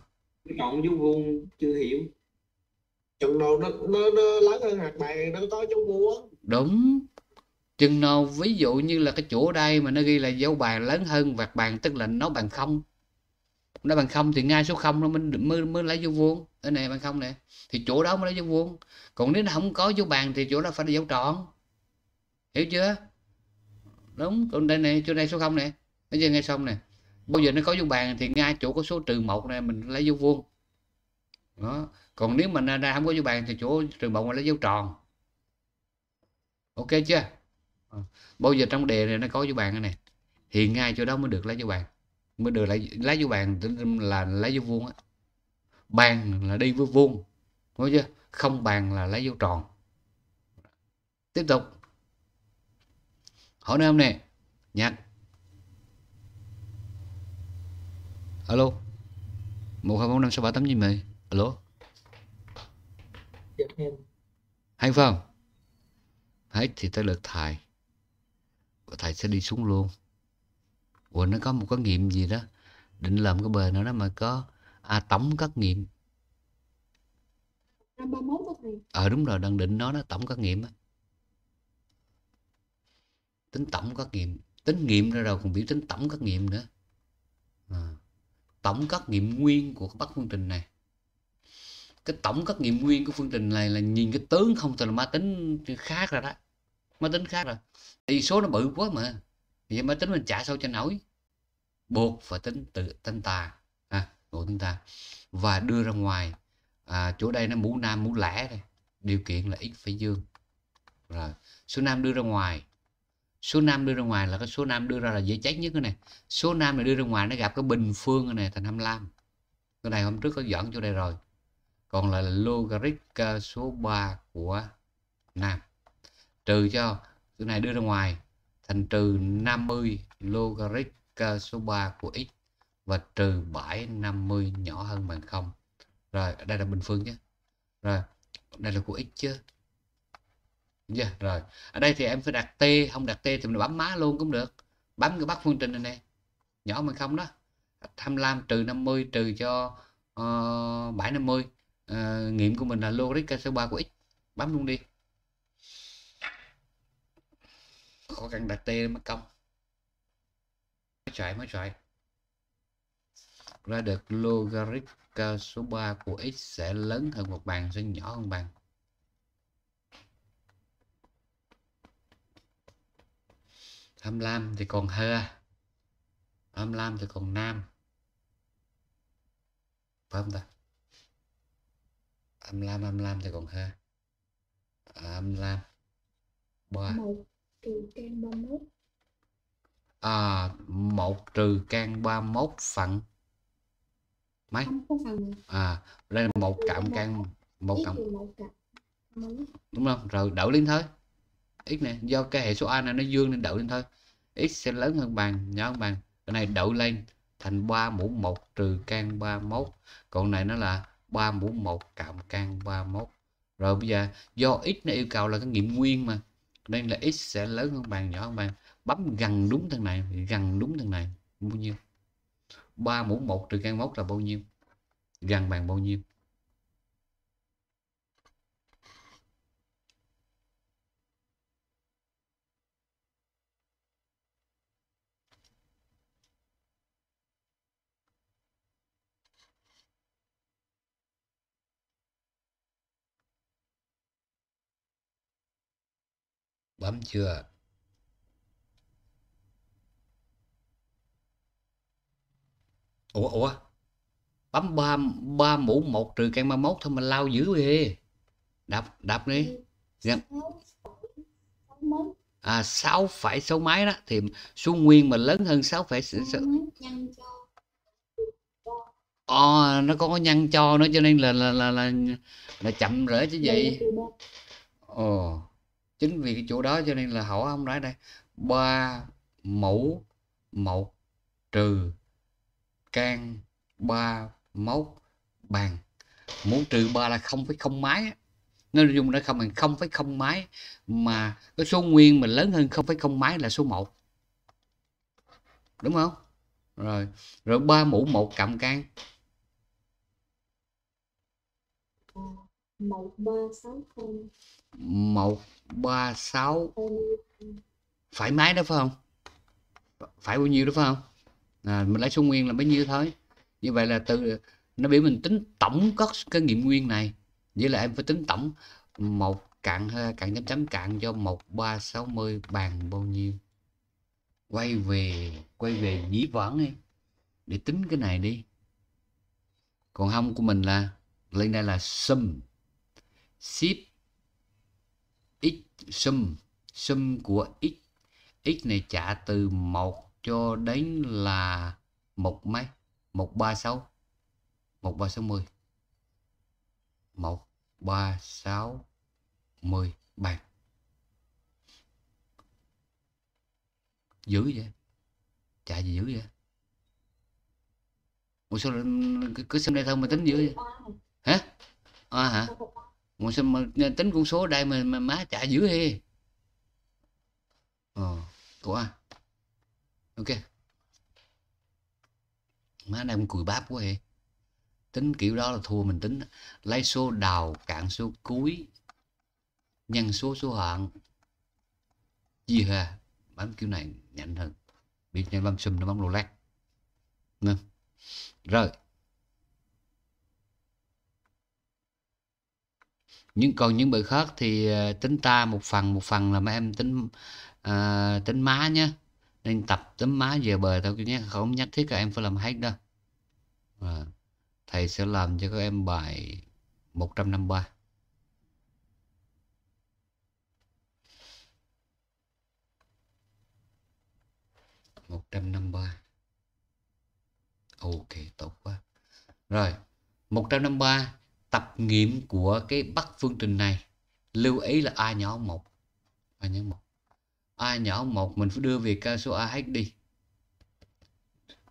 tròn vô vuông chưa hiểu chừng nào nó, nó, nó lớn hơn hạt bàn nó có dấu vuông đúng chừng nào ví dụ như là cái chỗ đây mà nó ghi là dấu bàn lớn hơn vạch bàn tức là nó bằng không nó bằng không thì ngay số không nó mình mới, mới lấy vô vuông ở này bằng không này thì chỗ đó mới lấy vô vuông còn nếu nó không có dấu bàn thì chỗ đó phải là dấu tròn hiểu chưa đúng còn đây này chỗ này số không này bây giờ nghe xong này bao giờ nó có dấu bàn thì ngay chỗ có số trừ một này mình lấy vô vuông đó còn nếu mình ra không có dấu bàn thì chỗ trừ một mình lấy dấu tròn ok chưa ờ. bao giờ trong đề này nó có dấu bàn này thì ngay chỗ đó mới được lấy dấu bàn mới đưa lấy lá vô bàn là lấy vô vuông á bàn là đi với vuông đúng chưa không bàn là lấy vô tròn tiếp tục hỏi nam nè nhạc alo một hai bốn năm sáu ba tám chín mười alo dạ, hay không hết thì tới lượt thầy thầy sẽ đi xuống luôn ủa nó có một cái nghiệm gì đó định làm cái bờ nữa đó mà có à, tổng các nghiệm 531 ờ à, đúng rồi đang định nó nó tổng các nghiệm á tính tổng các nghiệm tính nghiệm ra rồi còn biểu tính tổng các nghiệm nữa à. tổng các nghiệm nguyên của các phương trình này cái tổng các nghiệm nguyên của phương trình này là nhìn cái tướng không thì là máy tính khác rồi đó máy tính khác rồi thì số nó bự quá mà thì máy tính mình trả sao cho nổi buộc phải tính tự tính ta, à, của chúng ta và đưa ra ngoài à, chỗ đây nó mũ nam mũ lẻ đây điều kiện là x phải dương rồi số nam đưa ra ngoài số nam đưa ra ngoài là cái số nam đưa ra là dễ chết nhất cái này số nam này đưa ra ngoài nó gặp cái bình phương này thành 25 cái này hôm trước có dẫn chỗ đây rồi còn là logarit số 3 của nam trừ cho cái này đưa ra ngoài thành trừ 50 logarit số 3 của x và trừ 7 50 nhỏ hơn bằng 0. Rồi, đây là bình phương nhé. Rồi, đây là của x chứ. Yeah, dạ, rồi. Ở đây thì em phải đặt t, không đặt t thì mình bấm má luôn cũng được. Bấm cái bắt phương trình này này. Nhỏ bằng không đó. 25 trừ 50 trừ cho uh, 750. Uh, nghiệm của mình là logic số 3 của x. Bấm luôn đi. Khó khăn đặt t mất công chạy mới chạy ra được logarit số 3 của x sẽ lớn hơn một bằng sẽ nhỏ hơn bằng âm lam thì còn hơ âm lam thì còn nam phải không ta âm lam âm lam thì còn hơ à, âm lam ba một trừ trên ba à, 1 trừ can 31 phần mấy à đây là một cạm can một cạm đúng không rồi đậu lên thôi x này do cái hệ số a này nó dương nên đậu lên thôi x sẽ lớn hơn bằng nhỏ hơn bằng cái này đậu lên thành 3 mũ 1 trừ can 31 còn này nó là 3 mũ 1 cạm can 31 rồi bây giờ do x này yêu cầu là cái nghiệm nguyên mà nên là x sẽ lớn hơn bằng nhỏ hơn bằng bấm gần đúng thằng này gần đúng thằng này bao nhiêu 3 mũ 1 trừ căn 1 là bao nhiêu gần bằng bao nhiêu bấm chưa ủa ủa bấm ba ba mũ một trừ căn ba mốt thôi mà lao dữ ghê đập đập đi dạ. à sáu phẩy số mấy đó thì số nguyên mà lớn hơn sáu phải số Ồ, nó có nhăn cho nó cho nên là là là là, là chậm rễ chứ gì ồ ờ, chính vì cái chỗ đó cho nên là hỏi ông nói đây ba mũ một trừ can ba mốc bàn muốn trừ ba là không phải không máy nên dùng nó không bằng không phải không máy mà cái số nguyên mình lớn hơn không phải không máy là số 1 đúng không rồi rồi ba mũ một cặm can một ba sáu một ba sáu phải máy đó phải không phải bao nhiêu đó phải không à, mình lấy số nguyên là bấy nhiêu thôi như vậy là từ nó biểu mình tính tổng các cái nghiệm nguyên này nghĩa là em phải tính tổng một cạn à, cạn chấm chấm cạn cho một ba sáu mươi bằng bao nhiêu quay về quay về dĩ vãng đi để tính cái này đi còn hông của mình là lên đây là sum ship x sum sum của x x này trả từ 1 cho đến là một mấy một ba sáu một ba sáu mươi một ba sáu mười bàn dữ vậy chạy gì dữ vậy một số cứ, cứ xem đây thôi mà tính dữ vậy hả à hả một số mà tính con số đây mà, mà má chạy dữ hay ờ anh ok má này cũng cùi bắp quá vậy tính kiểu đó là thua mình tính lấy số đầu cạn số cuối nhân số số hạng chia yeah. ha bấm kiểu này nhanh hơn bị nhanh bấm sum nó bấm lô lát Nghe. rồi nhưng còn những bài khác thì ờ, tính ta một phần một phần là mấy em tính à, tính má nhé nên tập tấm má về bờ tao nhé không nhất thiết các em phải làm hết đâu à, thầy sẽ làm cho các em bài 153 153 ok tốt quá rồi 153 tập nghiệm của cái bắt phương trình này lưu ý là a nhỏ một a nhỏ một ai nhỏ một mình phải đưa về ca số A hết đi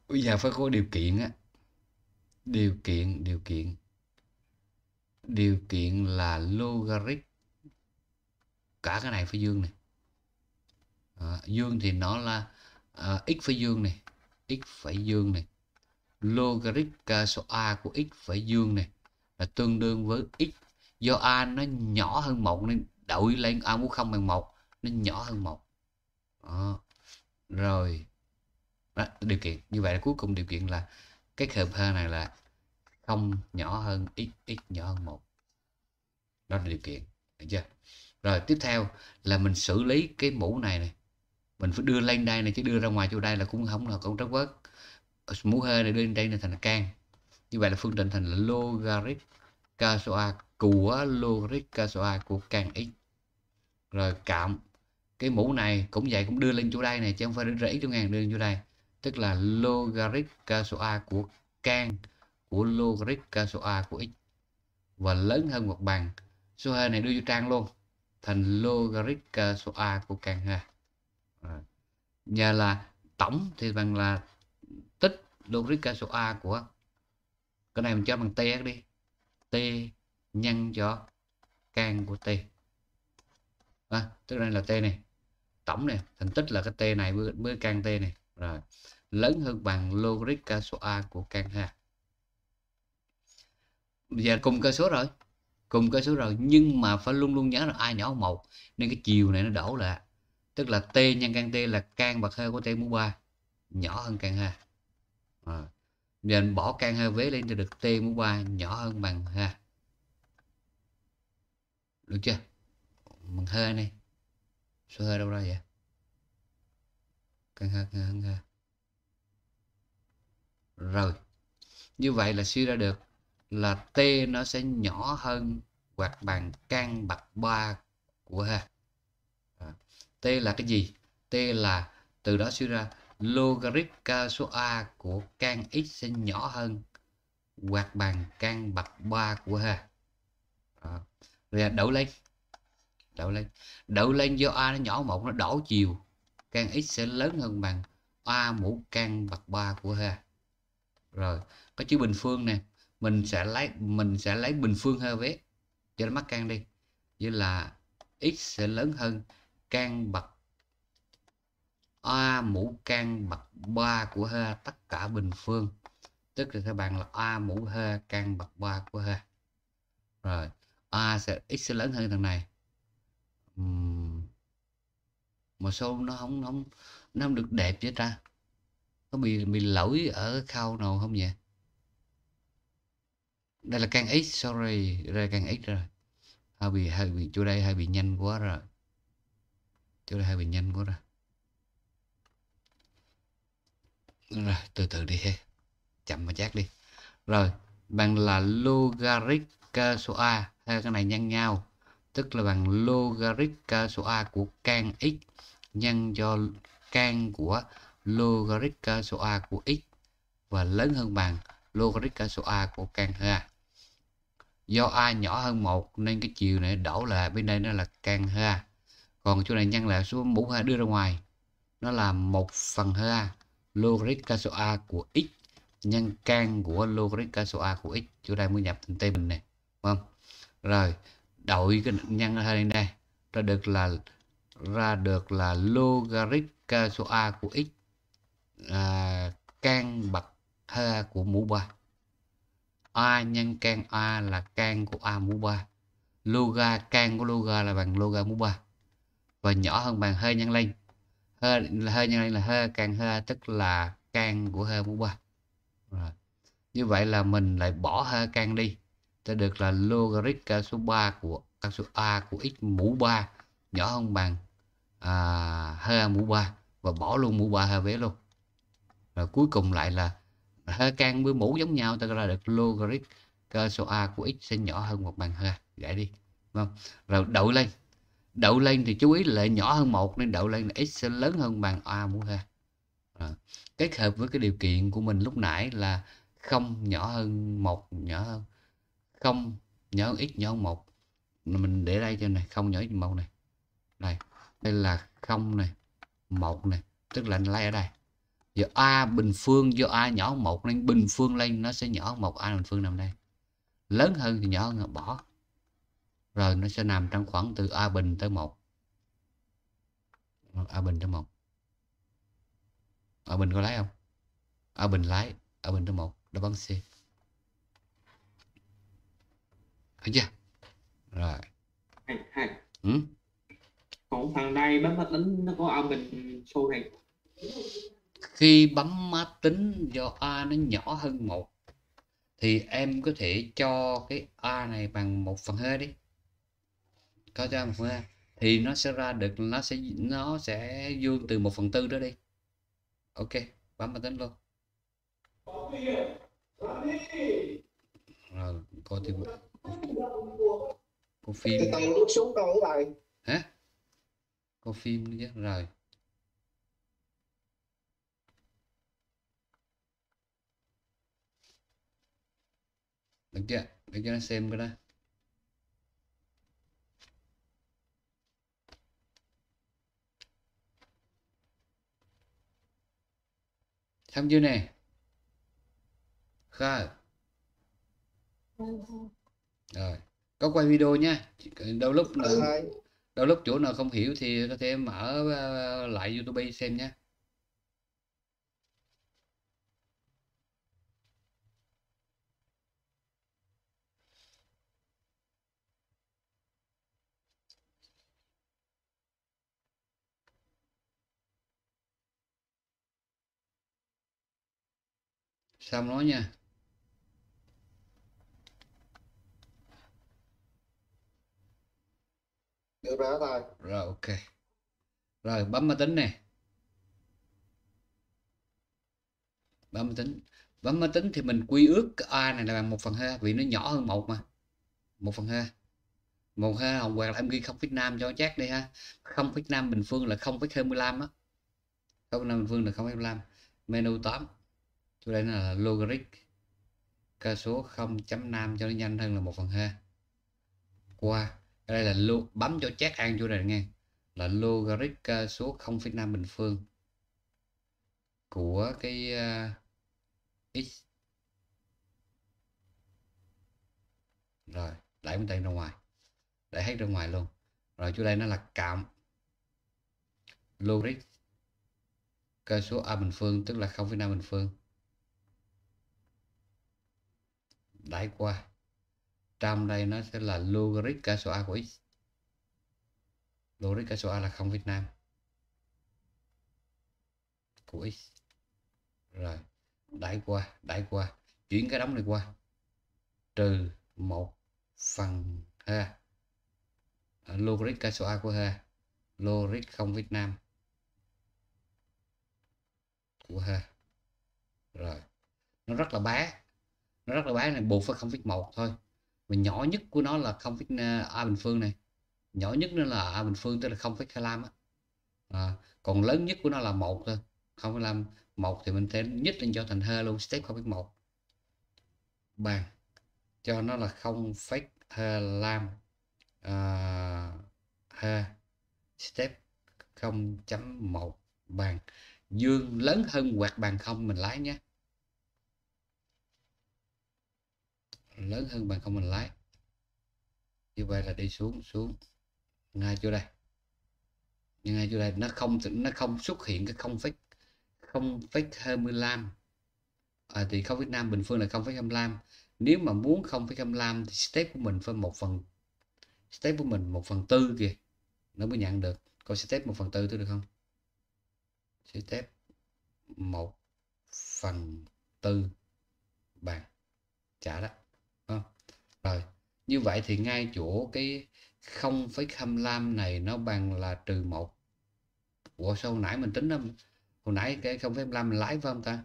bây giờ phải có điều kiện á điều kiện điều kiện điều kiện là logarit cả cái này phải dương này à, dương thì nó là à, x phải dương này x phải dương này logarit ca số a của x phải dương này là tương đương với x do a nó nhỏ hơn một nên đổi lên a mũ không bằng một nó nhỏ hơn một đó. Ờ, rồi đó, điều kiện như vậy là cuối cùng điều kiện là cái hợp hơn này là không nhỏ hơn x x nhỏ hơn một đó là điều kiện được chưa rồi tiếp theo là mình xử lý cái mũ này này mình phải đưa lên đây này chứ đưa ra ngoài chỗ đây là cũng không là cũng rất vớt mũ hơi này đưa lên đây là thành can như vậy là phương trình thành là logarit k số a của logarit k số a của can x rồi cảm cái mũ này cũng vậy cũng đưa lên chỗ đây này chứ không phải đến rẫy chỗ ngàn đưa lên chỗ đây tức là logarit ca số a của can của logarit ca số a của x và lớn hơn hoặc bằng số 2 này đưa cho trang luôn thành logarit ca số a của can ha nhờ là tổng thì bằng là tích logarit ca số a của cái này mình cho bằng t đi t nhân cho can của t à, tức đây là t này tổng này thành tích là cái t này với, với căn t này rồi lớn hơn bằng logarit cơ số a của căn h giờ cùng cơ số rồi cùng cơ số rồi nhưng mà phải luôn luôn nhớ là a nhỏ hơn một nên cái chiều này nó đổ là tức là t nhân căn t là căn bậc hơi của t mũ 3 nhỏ hơn căn h à. giờ bỏ căn h vế lên cho được t mũ 3 nhỏ hơn bằng h được chưa bằng hơi này số hơi đâu ra vậy căng hạt căng hạt rồi như vậy là suy ra được là t nó sẽ nhỏ hơn hoặc bằng căn bậc 3 của ha t là cái gì t là từ đó suy ra logarit ca số a của căn x sẽ nhỏ hơn hoặc bằng căn bậc 3 của ha à, rồi đổ lên đậu lên đậu lên do a nó nhỏ một nó đổ chiều căn x sẽ lớn hơn bằng a mũ căn bậc 3 của h rồi có chữ bình phương nè mình sẽ lấy mình sẽ lấy bình phương h vé cho nó mắc căn đi như là x sẽ lớn hơn căn bậc a mũ căn bậc 3 của h tất cả bình phương tức là các bạn là a mũ h căn bậc 3 của h rồi a sẽ x sẽ lớn hơn thằng này mà số nó không không nó không được đẹp vậy ta có bị bị lỗi ở khâu nào không nhỉ đây là can x sorry đây can x rồi hơi bị hơi bị chỗ đây hơi bị nhanh quá rồi chỗ đây hơi bị nhanh quá rồi rồi từ từ đi he chậm mà chắc đi rồi bằng là logarit số a hai cái này nhân nhau tức là bằng logarit số a của can x nhân cho can của logarit số a của x và lớn hơn bằng logarit số a của can ha do a nhỏ hơn một nên cái chiều này đổ lại bên đây nó là can ha còn chỗ này nhân lại số mũ ha đưa ra ngoài nó là một phần ha logarit số a của x nhân can của logarit số a của x chỗ đây mới nhập thành tên mình nè không rồi đổi cái nhân ra lên đây ra được là ra được là logarit số a của x à, can bậc a của mũ 3 a nhân can a là can của a mũ 3 loga can của loga là bằng loga mũ 3 và nhỏ hơn bằng hơi nhân lên hơi hơi nhân lên là hơi can hơi tức là can của hơi mũ 3 rồi như vậy là mình lại bỏ hơi can đi ta được là logarit số 3 của căn số a của x mũ 3 nhỏ hơn bằng à, ha mũ 3 và bỏ luôn mũ 3 ha vế luôn và cuối cùng lại là ha căn với mũ giống nhau ta ra được logarit số a của x sẽ nhỏ hơn hoặc bằng ha giải đi không rồi đậu lên đậu lên thì chú ý là nhỏ hơn một nên đậu lên là x sẽ lớn hơn bằng a mũ ha à. kết hợp với cái điều kiện của mình lúc nãy là không nhỏ hơn một nhỏ hơn không nhỏ x nhỏ hơn một mình để đây cho này không nhỏ hơn một này đây đây là không này một này tức là lấy ở đây giờ a bình phương do a nhỏ một nên bình phương lên nó sẽ nhỏ một a bình phương nằm đây lớn hơn thì nhỏ hơn bỏ rồi nó sẽ nằm trong khoảng từ a bình tới một a bình tới một a bình có lấy không a bình lấy a bình tới một đáp án c Thấy chưa? Rồi. Hay, hay. Ừ. Còn thằng này bấm máy tính nó có âm bình xô này. Khi bấm máy tính do A nó nhỏ hơn một thì em có thể cho cái A này bằng một phần hai đi. Có cho một phần hai thì nó sẽ ra được nó sẽ nó sẽ dương từ một phần tư đó đi ok bấm máy tính luôn rồi coi thì có phim Cái tay nước xuống đâu rồi Hả? Có phim nữa chứ, rồi Được chưa? Để cho nó xem cái đó Xong chưa nè? Rồi rồi có quay video nha đâu lúc nào, đôi lúc chỗ nào không hiểu thì có thể mở ờ, lại YouTube xem nhé xong nói nha algebra thôi rồi ok rồi bấm máy tính nè bấm máy tính bấm máy tính thì mình quy ước a này là bằng một phần hai vì nó nhỏ hơn một mà một phần hai một ha hoặc là em ghi không phẩy năm cho chắc đi ha không phẩy năm bình phương là không phẩy hai mươi lăm á không năm bình phương là không hai mươi lăm menu 8 chỗ đây là logarit cơ số 0.5 cho nó nhanh hơn là một phần 2 qua đây là lu bấm chỗ chát an vô này nghe là logarit ờ, số 0,5 bình phương của cái uh, x rồi đẩy con tay ra ngoài đẩy hết ra ngoài luôn rồi chỗ đây nó là cộng logarit cơ số a bình phương tức là 0,5 bình phương đẩy qua 100 đây nó sẽ là logarit cả số a của x logarit cả số a là 0 Việt Nam của x rồi đẩy qua đẩy qua chuyển cái đóng này qua trừ 1 phần ha ờ, logarit cả số a của ha logarit 0 Việt Nam của ha rồi nó rất là bá nó rất là bá này buộc phải không viết một thôi và nhỏ nhất của nó là không à, a bình phương này nhỏ nhất nó là a bình phương tức là không phẩy hai á à, còn lớn nhất của nó là một thôi không phải một thì mình sẽ nhất lên cho thành hơ luôn step không biết một bằng cho nó là không phẩy hai lam à, hơ step 0.1 bằng dương lớn hơn hoặc bằng không mình lái nhé lớn hơn bằng không mình lái như vậy là đi xuống xuống ngay chỗ đây nhưng ngay chỗ đây nó không nó không xuất hiện cái không phích không phích 25 à, thì không phích nam bình phương là không phích 25 nếu mà muốn không phích 25 thì step của mình phải một phần step của mình một phần tư kìa nó mới nhận được coi step một phần tư thôi được không step một phần tư bằng trả đó rồi như vậy thì ngay chỗ cái không phẩy khăm lam này nó bằng là trừ một của sao hồi nãy mình tính đó hồi nãy cái không phẩy lam mình lãi phải không ta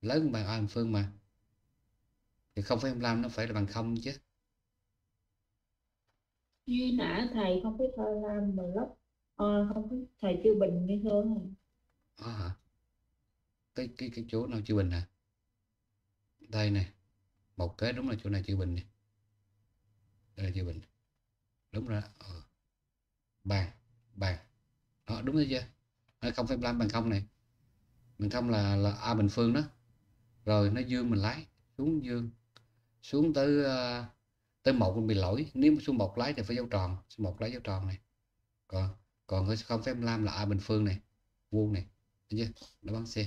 lớn bằng âm phương mà thì không phẩy lam nó phải là bằng không chứ duy nã thầy không phải phẩy lam mà lớp à, ờ, không phải thầy chưa bình như thưa hả à, cái cái cái chỗ nào chưa bình à đây này một cái đúng là chỗ này chữ bình này. đây là chữ bình đúng rồi ừ. bàn bàn đó đúng rồi chưa nó không phải làm bằng không này mình không là là a bình phương đó rồi nó dương mình lái xuống dương xuống tới uh, tới một mình bị lỗi nếu xuống một lái thì phải dấu tròn xuống một lái dấu tròn này còn còn cái không phép lam là a bình phương này vuông này được chưa nó bằng c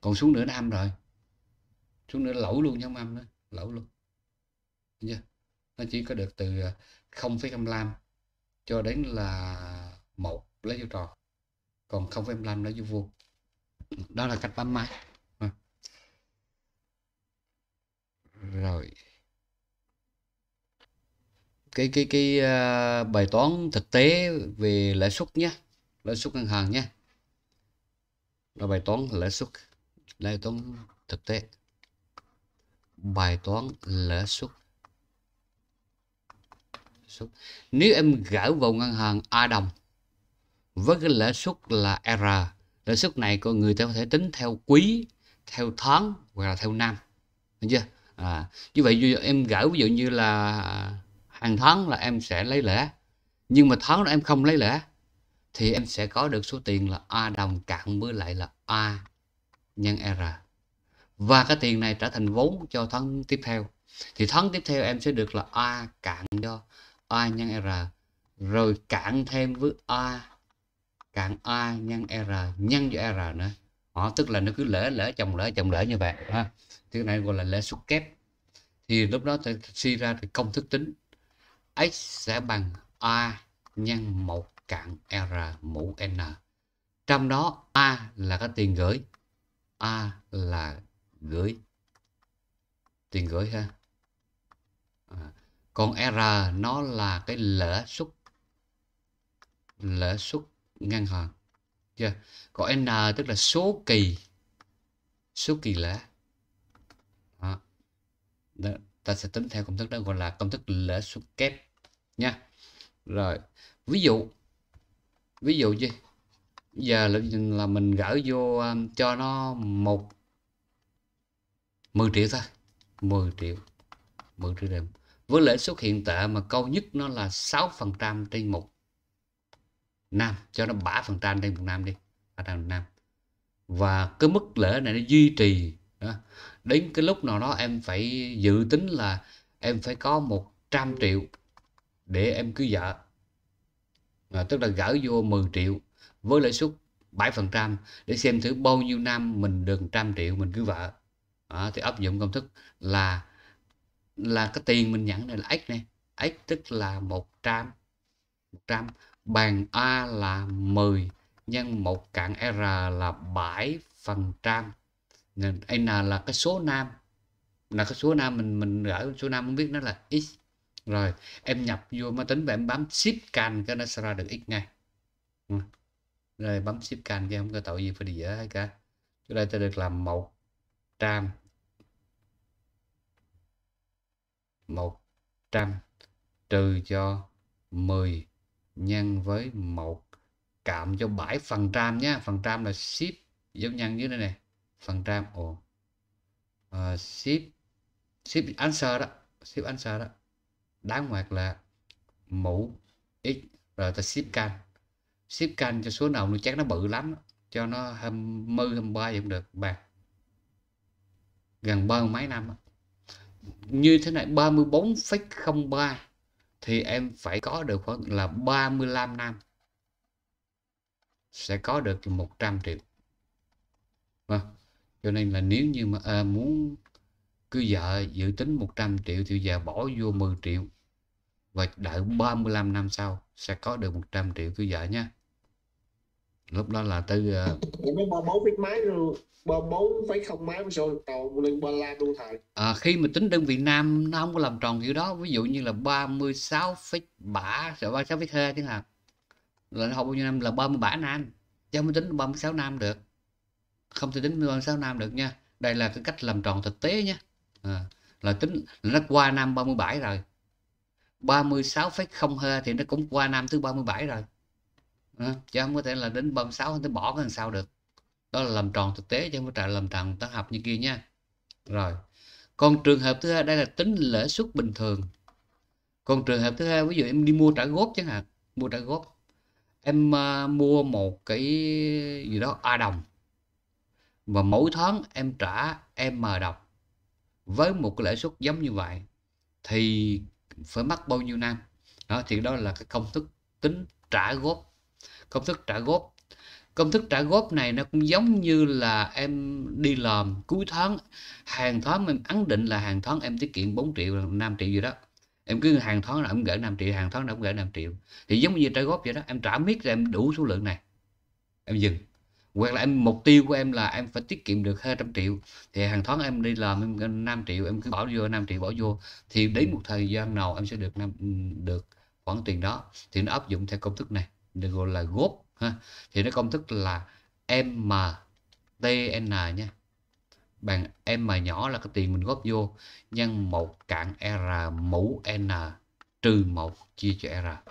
còn xuống nữa nó rồi xuống nữa lẩu luôn nhóm âm đó lẩu luôn chưa nó chỉ có được từ 0,25 à, cho đến là một lấy vô tròn còn 0,25 lấy vô vuông đó là cách bấm máy rồi cái cái cái uh, bài toán thực tế về lãi suất nhé lãi suất ngân hàng nhé là bài toán lãi suất lãi toán thực tế bài toán lãi suất nếu em gửi vào ngân hàng A đồng với cái lãi suất là R lãi suất này con người ta có thể tính theo quý theo tháng hoặc là theo năm được chưa à, như vậy ví dụ em gửi ví dụ như là à, hàng tháng là em sẽ lấy lẻ nhưng mà tháng đó em không lấy lẻ thì em sẽ có được số tiền là A đồng cộng với lại là A nhân R và cái tiền này trở thành vốn cho tháng tiếp theo thì tháng tiếp theo em sẽ được là a cạn cho a nhân r rồi cạn thêm với a cạn a nhân r nhân cho r nữa họ ờ, tức là nó cứ lỡ lỡ chồng lỡ chồng lỡ như vậy ha thì cái này gọi là lỡ suất kép thì lúc đó sẽ suy ra thì công thức tính x sẽ bằng a nhân một cạn r mũ n trong đó a là cái tiền gửi a là gửi tiền gửi ha à. còn r nó là cái lãi suất lãi suất ngân hàng chưa còn n tức là số kỳ số kỳ lãi đó. Đó. ta sẽ tính theo công thức đó gọi là công thức lãi suất kép nha rồi ví dụ ví dụ gì giờ là, là mình gỡ vô um, cho nó một 10 triệu thôi 10 triệu 10 triệu điểm với lãi suất hiện tại mà câu nhất nó là 6% trên một năm cho nó phần trăm trên một năm đi 3% một năm và cái mức lễ này nó duy trì đó. đến cái lúc nào đó em phải dự tính là em phải có 100 triệu để em cưới vợ à, tức là gỡ vô 10 triệu với lãi suất 7% để xem thử bao nhiêu năm mình được trăm triệu mình cưới vợ à, thì áp dụng công thức là là cái tiền mình nhận này là x này x tức là 100 100 bằng A là 10 nhân một cạn R là 7 phần trăm nên N là cái số nam là cái số nam mình mình gửi số nam không biết nó là x rồi em nhập vô máy tính và em bấm shift can cái nó sẽ ra được x ngay ừ. rồi bấm shift can cái không có tội gì phải đi dở hết cả chỗ đây ta được làm một trăm 100 trừ cho 10 nhân với 1 cộng cho 7 phần trăm nhé phần trăm là ship giống nhân như thế này phần trăm ồ uh, ship ship answer đó ship answer đó đáng ngoạc là mũ x rồi ta ship can ship can cho số nào nó chắc nó bự lắm cho nó hâm mư hâm ba cũng được bạc gần ba mấy năm đó như thế này 34,03 thì em phải có được khoảng là 35 năm sẽ có được 100 triệu à, cho nên là nếu như mà à, muốn cứ vợ dự tính 100 triệu thì giờ bỏ vô 10 triệu và đợi 35 năm sau sẽ có được 100 triệu cứ vợ nha lúc đó là tới uh... bốn phẩy mấy luôn bốn phẩy không mấy số tàu lên ba la luôn thời à, khi mà tính đơn vị nam nó không có làm tròn kiểu đó ví dụ như là ba mươi sáu phẩy bả sợ ba sáu phẩy hai chứ hả là nó học bao nhiêu năm là ba mươi bả nam chứ không tính ba mươi sáu nam được không thể tính ba mươi sáu nam được nha đây là cái cách làm tròn thực tế nhé à, là tính là nó qua năm ba mươi bảy rồi ba mươi sáu không 36,02 thì nó cũng qua năm thứ ba mươi bảy rồi chứ không có thể là đến 36 tới bỏ cái sao được đó là làm tròn thực tế chứ không phải làm tròn toán học như kia nha rồi còn trường hợp thứ hai đây là tính lãi suất bình thường còn trường hợp thứ hai ví dụ em đi mua trả góp chẳng hạn mua trả góp em uh, mua một cái gì đó a đồng và mỗi tháng em trả em m đồng với một cái lãi suất giống như vậy thì phải mất bao nhiêu năm đó thì đó là cái công thức tính trả góp công thức trả góp công thức trả góp này nó cũng giống như là em đi làm cuối tháng hàng tháng em ấn định là hàng tháng em tiết kiệm 4 triệu 5 triệu gì đó em cứ hàng tháng là em gửi 5 triệu hàng tháng là em gửi 5 triệu thì giống như trả góp vậy đó em trả miết là em đủ số lượng này em dừng hoặc là em mục tiêu của em là em phải tiết kiệm được 200 triệu thì hàng tháng em đi làm em 5 triệu em cứ bỏ vô 5 triệu bỏ vô thì đến một thời gian nào em sẽ được năm được khoản tiền đó thì nó áp dụng theo công thức này được gọi là gốp ha thì nó công thức là mtn à nha bằng m nhỏ là cái tiền mình góp vô nhân một cạn r mũ n à, trừ một chia cho r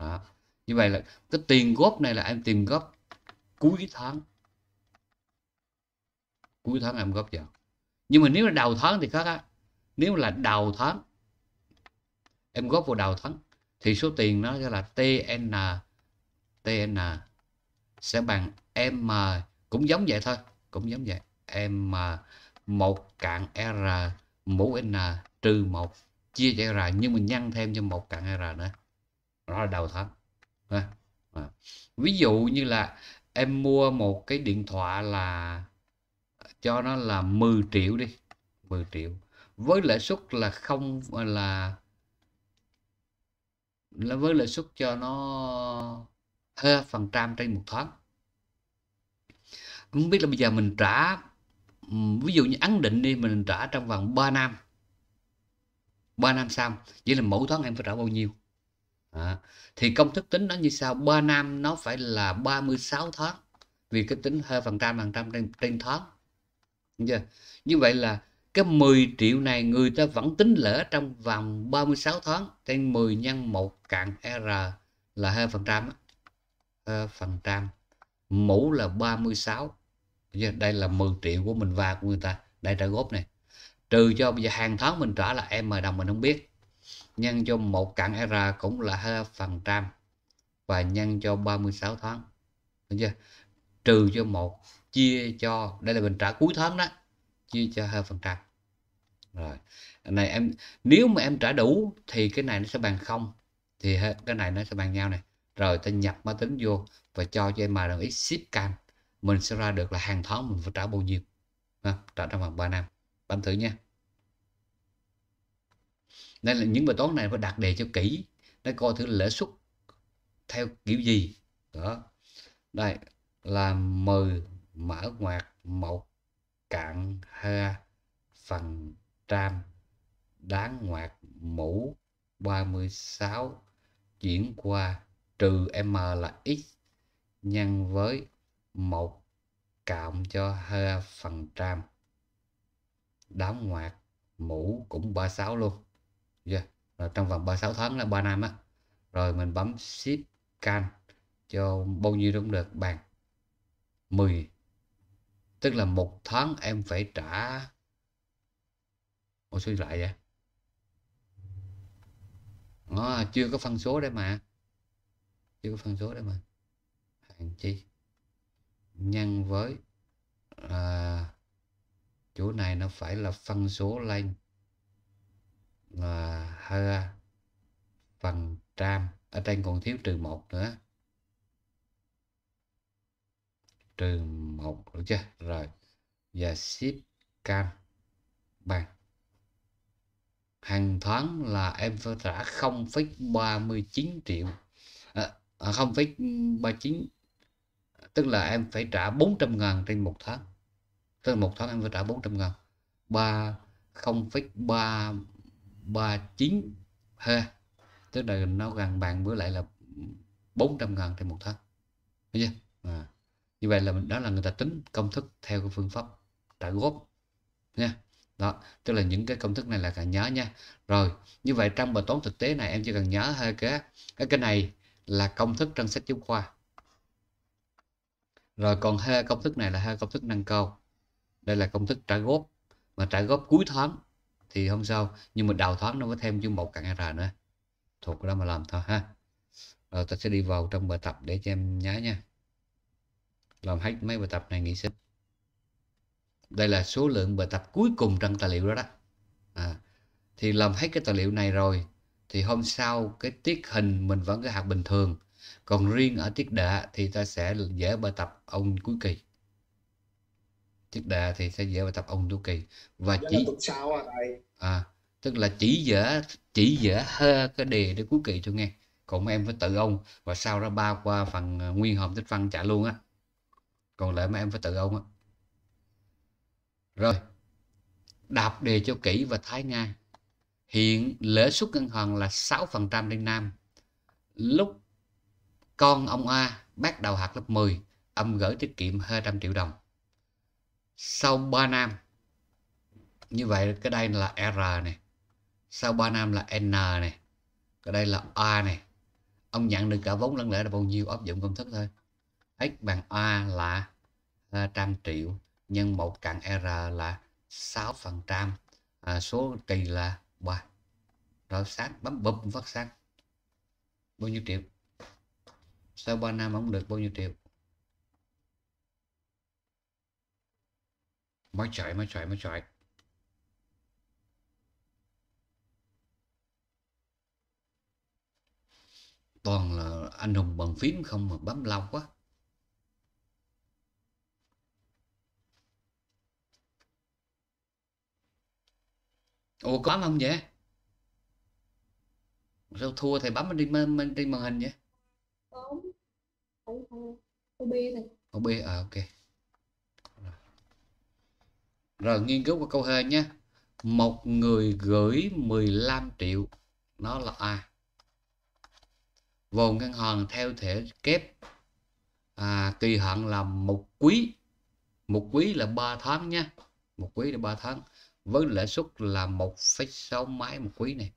đó. như vậy là cái tiền góp này là em tìm góp cuối tháng cuối tháng em góp vào nhưng mà nếu là đầu tháng thì khác á nếu là đầu tháng em góp vào đầu tháng thì số tiền nó sẽ là tn TN sẽ bằng M cũng giống vậy thôi cũng giống vậy M một cạn R mũ N trừ một chia cho R nhưng mình nhân thêm cho một cạn R nữa đó là đầu tháng dạ. ví dụ như là em mua một cái điện thoại là cho nó là 10 triệu đi 10 triệu với lãi suất là không là là với lãi suất cho nó phần trăm trên một tháng không biết là bây giờ mình trả ví dụ như ấn định đi mình trả trong vòng 3 năm 3 năm xong vậy là mỗi tháng em phải trả bao nhiêu à, thì công thức tính nó như sau 3 năm nó phải là 36 tháng vì cái tính hơi phần trăm phần trăm trên, trên tháng chưa? như vậy là cái 10 triệu này người ta vẫn tính lỡ trong vòng 36 tháng trên 10 nhân 1 cạn R là 2% phần trăm Ờ, phần trăm mũ là 36 đây là 10 triệu của mình và của người ta đây trả góp này trừ cho bây giờ hàng tháng mình trả là em m đồng mình không biết nhân cho một cặn ra cũng là hai phần trăm và nhân cho 36 tháng được chưa trừ cho một chia cho đây là mình trả cuối tháng đó chia cho hai phần trăm rồi này em nếu mà em trả đủ thì cái này nó sẽ bằng không thì cái này nó sẽ bằng nhau này rồi ta nhập máy tính vô và cho cho em mà ý ship cam mình sẽ ra được là hàng tháng mình phải trả bao nhiêu ha, trả trong vòng 3 năm bạn thử nha nên là những bài toán này phải đặt đề cho kỹ để coi thử lãi suất theo kiểu gì đó đây là mừ mở ngoặc một cạn ha phần trăm đáng ngoặt mũ 36 chuyển qua trừ m là x nhân với 1 cộng cho 2 phần trăm đóng ngoặc mũ cũng 36 luôn yeah. rồi trong vòng 36 tháng là 3 năm á rồi mình bấm shift can cho bao nhiêu cũng được bằng 10 tức là một tháng em phải trả Ủa suy lại vậy nó ờ, chưa có phân số đây mà chỉ có phân số để mà hạn chi nhân với à, chỗ này nó phải là phân số lên là hơi phần trăm ở trên còn thiếu trừ một nữa trừ một được chưa rồi và ship cam bằng hàng tháng là em phải trả 0,39 triệu à, À, không 0,39 ừ. tức là em phải trả 400 ngàn trên một tháng tức là một tháng em phải trả 400 ngàn 3 0,339 ha tức là nó gần bằng với lại là 400 ngàn trên một tháng chưa? À. như vậy là đó là người ta tính công thức theo cái phương pháp trả góp nha đó tức là những cái công thức này là cần nhớ nha rồi như vậy trong bài toán thực tế này em chỉ cần nhớ hai cái cái cái này là công thức trong sách giáo khoa rồi còn hai công thức này là hai công thức nâng cao đây là công thức trả góp mà trả góp cuối tháng thì không sao nhưng mà đầu tháng nó có thêm chương một cặn r nữa thuộc đó mà làm thôi ha rồi ta sẽ đi vào trong bài tập để cho em nhớ nha làm hết mấy bài tập này nghỉ sinh đây là số lượng bài tập cuối cùng trong tài liệu đó đó à, thì làm hết cái tài liệu này rồi thì hôm sau cái tiết hình mình vẫn cứ hạt bình thường còn riêng ở tiết đệ thì ta sẽ dễ bài tập ông cuối kỳ tiết đệ thì sẽ dễ bài tập ông cuối kỳ và chỉ sau à, à tức là chỉ dễ chỉ dễ hơ cái đề để cuối kỳ cho nghe còn mấy em phải tự ông và sau đó ba qua phần à, nguyên hợp tích phân trả luôn á còn lại mấy em phải tự ông á rồi đạp đề cho kỹ và thái ngang Hiện lãi suất ngân hàng là 6% trên nam. Lúc con ông A bắt đầu học lớp 10, ông gửi tiết kiệm 200 triệu đồng. Sau 3 năm, như vậy cái đây là R này. Sau 3 năm là N này. Cái đây là A này. Ông nhận được cả vốn lẫn lãi là bao nhiêu áp dụng công thức thôi. X bằng A là 200 triệu nhân 1 cặn R là 6%. À, số kỳ là wow. rồi sáng bấm bấm phát sáng bao nhiêu triệu sau 3 năm ông được bao nhiêu triệu mới chạy mới chạy mới chạy toàn là anh hùng bằng phím không mà bấm lâu quá ủa có mà không vậy sao thua thầy bấm trên trên, màn hình vậy bấm OB này OB à ok rồi nghiên cứu qua câu hê nhé một người gửi 15 triệu nó là a vốn ngân hàng theo thể kép à, kỳ hạn là một quý một quý là 3 tháng nha một quý là 3 tháng với lãi suất là 1,6 máy một quý này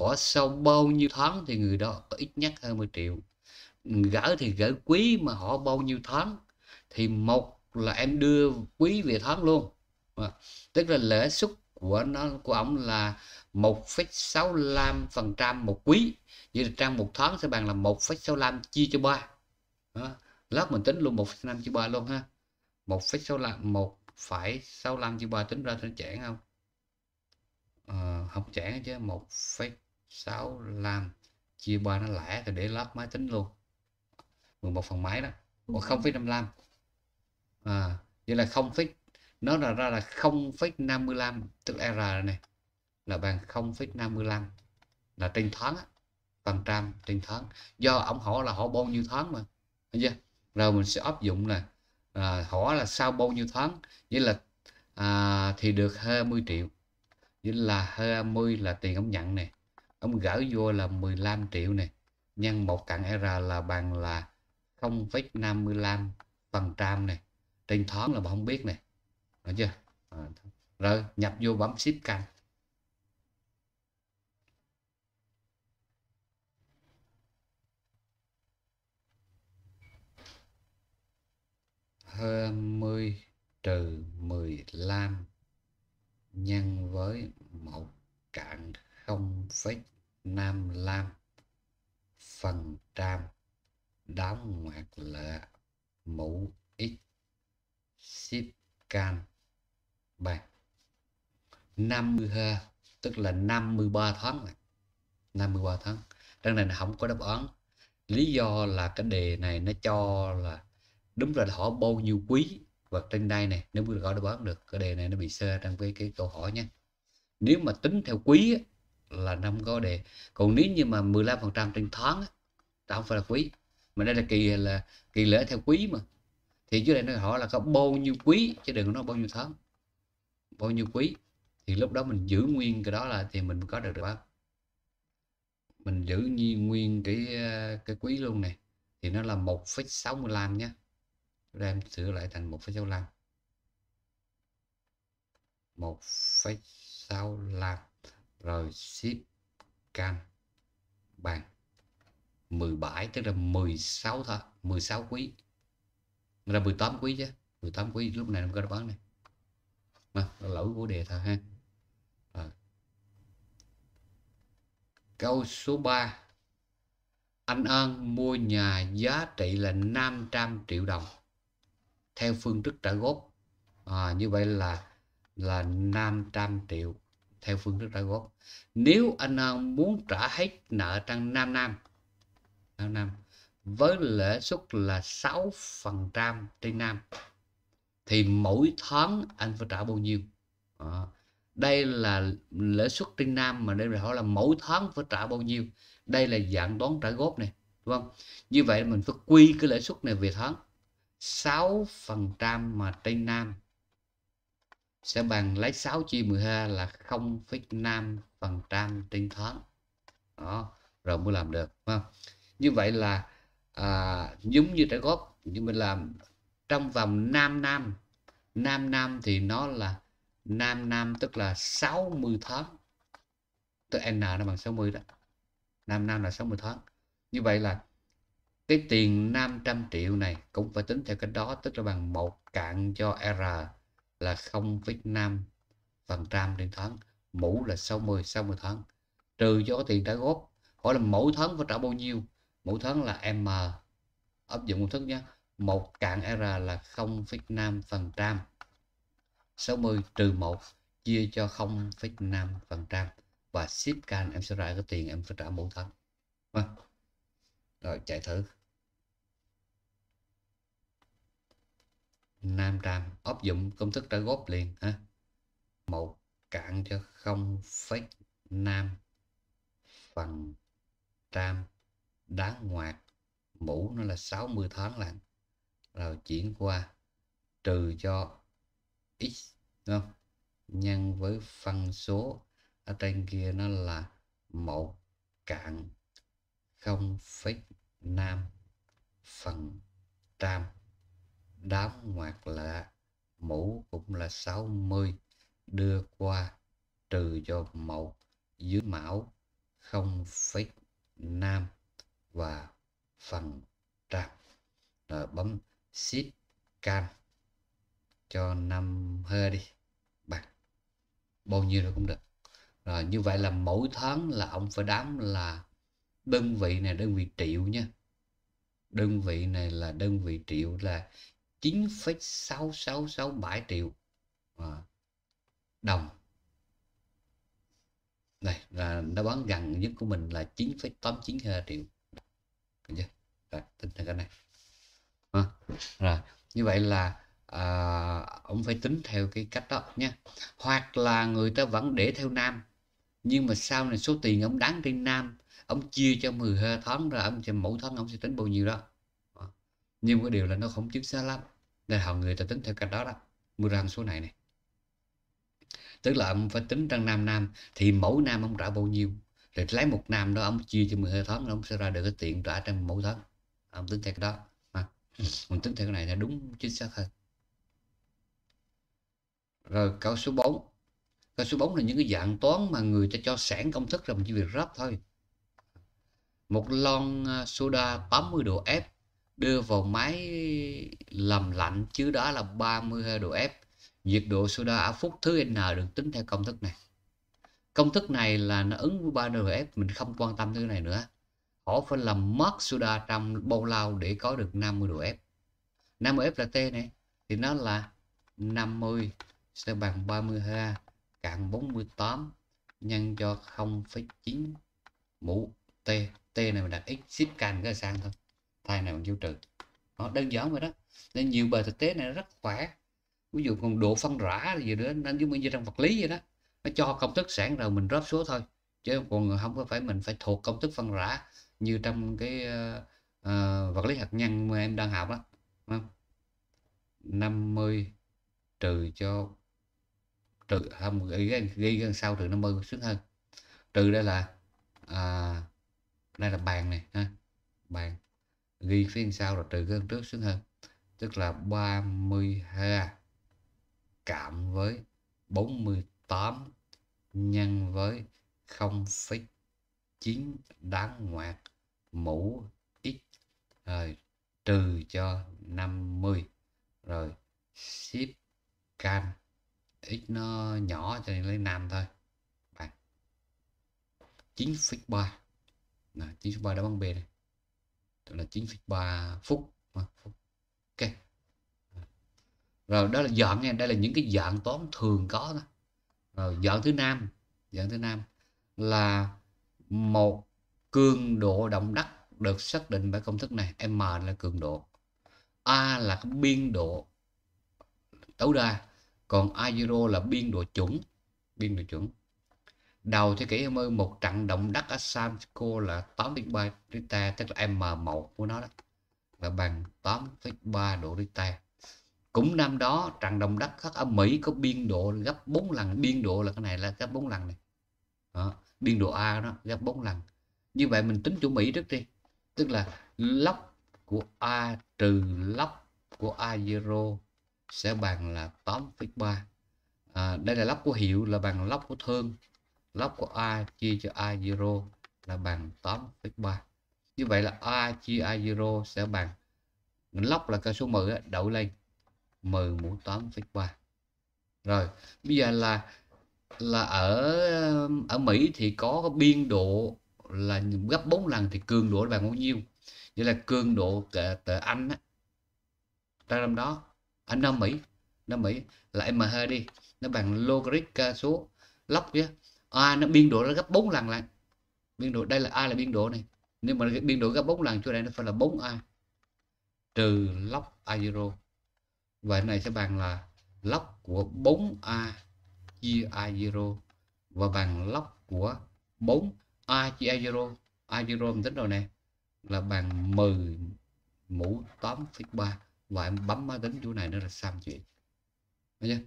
họ sau bao nhiêu tháng thì người đó có ít nhất 20 triệu gỡ thì gỡ quý mà họ bao nhiêu tháng thì một là em đưa quý về tháng luôn à, tức là lãi suất của nó của ông là 1,65 phần trăm một quý như là trong một tháng sẽ bằng là 1,65 chia cho ba à, lớp mình tính luôn 1,5 chia ba luôn ha 1,65 1 phải 65 chia 3 tính ra trên chản không à, học chản chứ 1,65 chia 3 nó lẻ thì để lắp máy tính luôn 11 phần máy đó còn ừ. 0,55 à, vậy là 0, nó là ra là 0,55 tức là R này là bằng 0,55 là trên tháng phần trăm trên tháng do ổng hỏi là họ bao nhiêu tháng mà chưa rồi mình sẽ áp dụng là à, hỏi là sau bao nhiêu tháng nghĩa là à, thì được 20 triệu nghĩa là 20 là tiền ông nhận này ông gửi vô là 15 triệu này nhân một cặn R là bằng là 0,55 phần trăm này trên tháng là bà không biết này được chưa ờ, rồi nhập vô bấm ship canh 20 trừ 15 nhân với một cạn 0,55 phần trăm đóng ngoặc lệ mũ x ship can bằng 50 tức là 53 tháng này. 53 tháng. Đằng này nó không có đáp án. Lý do là cái đề này nó cho là đúng là họ bao nhiêu quý và trên đây này nếu mà gọi đáp án được cái đề này nó bị sơ trong cái cái câu hỏi nha nếu mà tính theo quý á, là năm có đề còn nếu như mà 15 phần trăm trên tháng đó không phải là quý mà đây là kỳ là kỳ lễ theo quý mà thì dưới đây nó hỏi là có bao nhiêu quý chứ đừng nói bao nhiêu tháng bao nhiêu quý thì lúc đó mình giữ nguyên cái đó là thì mình có được được không mình giữ nguyên cái cái quý luôn này thì nó là 1,65 nhé chúng ta em sửa lại thành 1,65 1,65 rồi ship can bằng 17 tức là 16 thôi 16 quý Mình là 18 quý chứ 18 quý lúc này nó có đáp án này mà lỗi của đề thôi ha à. câu số 3 anh ơn mua nhà giá trị là 500 triệu đồng theo phương thức trả góp à, như vậy là là 500 triệu theo phương thức trả góp nếu anh An muốn trả hết nợ trong 5 năm 5 năm với lãi suất là 6% trên năm thì mỗi tháng anh phải trả bao nhiêu à, đây là lãi suất trên năm mà đây là hỏi là mỗi tháng phải trả bao nhiêu đây là dạng toán trả góp này đúng không như vậy mình phải quy cái lãi suất này về tháng 6% mà tây nam sẽ bằng lấy 6 chia 12 là 0,5% tinh thoáng đó rồi mới làm được không? như vậy là à, giống như trả góp nhưng mình làm trong vòng 5 năm 5 năm thì nó là 5 năm tức là 60 tháng tức n nó bằng 60 đó 5 năm là 60 tháng như vậy là cái tiền 500 triệu này cũng phải tính theo cái đó tức là bằng một cạn cho R là 0,5 phần trăm trên tháng mũ là 60 60 tháng trừ cho cái tiền đã góp hỏi là mỗi tháng phải trả bao nhiêu mỗi tháng là M áp dụng công thức nhé một cạn R là 0,5 phần trăm 60 trừ 1 chia cho 0,5 phần trăm và ship can em sẽ ra cái tiền em phải trả mỗi tháng vâng. rồi chạy thử nam tràm áp dụng công thức trả góp liền ha một cạn cho không phẩy nam phần trăm đáng ngoạt mũ nó là 60 tháng lận rồi chuyển qua trừ cho x đúng không? nhân với phân số ở trên kia nó là một cạn không phẩy năm phần trăm đám ngoạc là mũ cũng là 60 đưa qua trừ cho mậu dưới mão không phẩy nam và phần trăm rồi ờ, bấm ship can cho năm hơi đi bạn bao nhiêu rồi cũng được rồi ờ, như vậy là mỗi tháng là ông phải đám là đơn vị này đơn vị triệu nha đơn vị này là đơn vị triệu là 9,6667 triệu ờ. đồng này là đáp bán gần nhất của mình là 9,892 triệu được chưa rồi tính theo cái này à, rồi như vậy là à, ông phải tính theo cái cách đó nha hoặc là người ta vẫn để theo nam nhưng mà sau này số tiền ông đáng trên nam ông chia cho 10 tháng rồi ông cho mỗi tháng ông sẽ tính bao nhiêu đó nhưng có điều là nó không chính xác lắm nên họ người ta tính theo cách đó đó mua ra số này này tức là ông phải tính trong nam nam thì mẫu nam ông trả bao nhiêu rồi lấy một nam đó ông chia cho 12 tháng ông sẽ ra được cái tiền trả trong mẫu tháng ông tính theo cái đó mà mình tính theo cái này là đúng chính xác hơn rồi câu số 4 câu số 4 là những cái dạng toán mà người ta cho sẵn công thức rồi mình chỉ việc ráp thôi một lon à, soda 80 độ F đưa vào máy làm lạnh chứ đó là 32 độ F nhiệt độ soda ở phút thứ n được tính theo công thức này công thức này là nó ứng với 3 độ F mình không quan tâm thứ này nữa họ phải làm mất soda trong bao lâu để có được 50 độ F 50 F là T này thì nó là 50 sẽ bằng 32 cạn 48 nhân cho 0,9 mũ T T này mình đặt x ship can cái sang thôi tai này bằng dấu trừ đó, đơn giản vậy đó nên nhiều bài thực tế này rất khỏe ví dụ còn độ phân rã gì nữa nên giống như trong vật lý vậy đó nó cho công thức sẵn rồi mình drop số thôi chứ còn không có phải mình phải thuộc công thức phân rã như trong cái uh, uh, vật lý hạt nhân mà em đang học đó không? 50 trừ cho trừ không ghi ghi gần sau trừ 50 xuống hơn trừ đây là à, đây là bàn này ha bàn ghi phía sau là trừ cái trước xuống hơn tức là 32 cảm với 48 nhân với 0,9 đáng ngoạc mũ x rồi trừ cho 50 rồi ship can x nó nhỏ cho nên lấy 5 thôi bạn 9,3 9,3 đã bằng B này tức là 9,3 phút ok rồi đó là dạng nha đây là những cái dạng toán thường có đó. rồi dạng thứ năm dạng thứ năm là một cường độ động đất được xác định bởi công thức này m là cường độ a là cái biên độ tối đa còn a0 là biên độ chuẩn biên độ chuẩn đầu thế kỷ 20 một trận động đất ở San Francisco là 8,3 Richter tức là M1 của nó đó là bằng 8,3 độ Richter cũng năm đó trận động đất khác ở Mỹ có biên độ gấp 4 lần biên độ là cái này là gấp 4 lần này đó. biên độ A đó gấp 4 lần như vậy mình tính chỗ Mỹ trước đi tức là lóc của A trừ lóc của A0 sẽ bằng là 8,3 à, đây là lóc của hiệu là bằng lóc của thương log của a chia cho a 0 là bằng 8,3 như vậy là a chia a 0 sẽ bằng log là con số 10 đậu lên 10 mũ 8,3 rồi bây giờ là là ở ở Mỹ thì có biên độ là gấp 4 lần thì cường độ bằng bao nhiêu như là cường độ tờ, tờ Anh á trong đó anh Nam Mỹ Nam Mỹ lại mà hơi đi nó bằng logarit ca số lóc chứ a nó biên độ nó gấp 4 lần lại biên độ đây là a là biên độ này nếu mà biên độ gấp 4 lần chỗ này nó phải là 4a trừ lóc a zero vậy này sẽ bằng là lóc của 4a chia a zero và bằng lóc của 4a chia a zero a zero mình tính rồi nè là bằng 10 mũ 8,3 và em bấm máy tính chỗ này nó là xong chuyện Thấy chưa?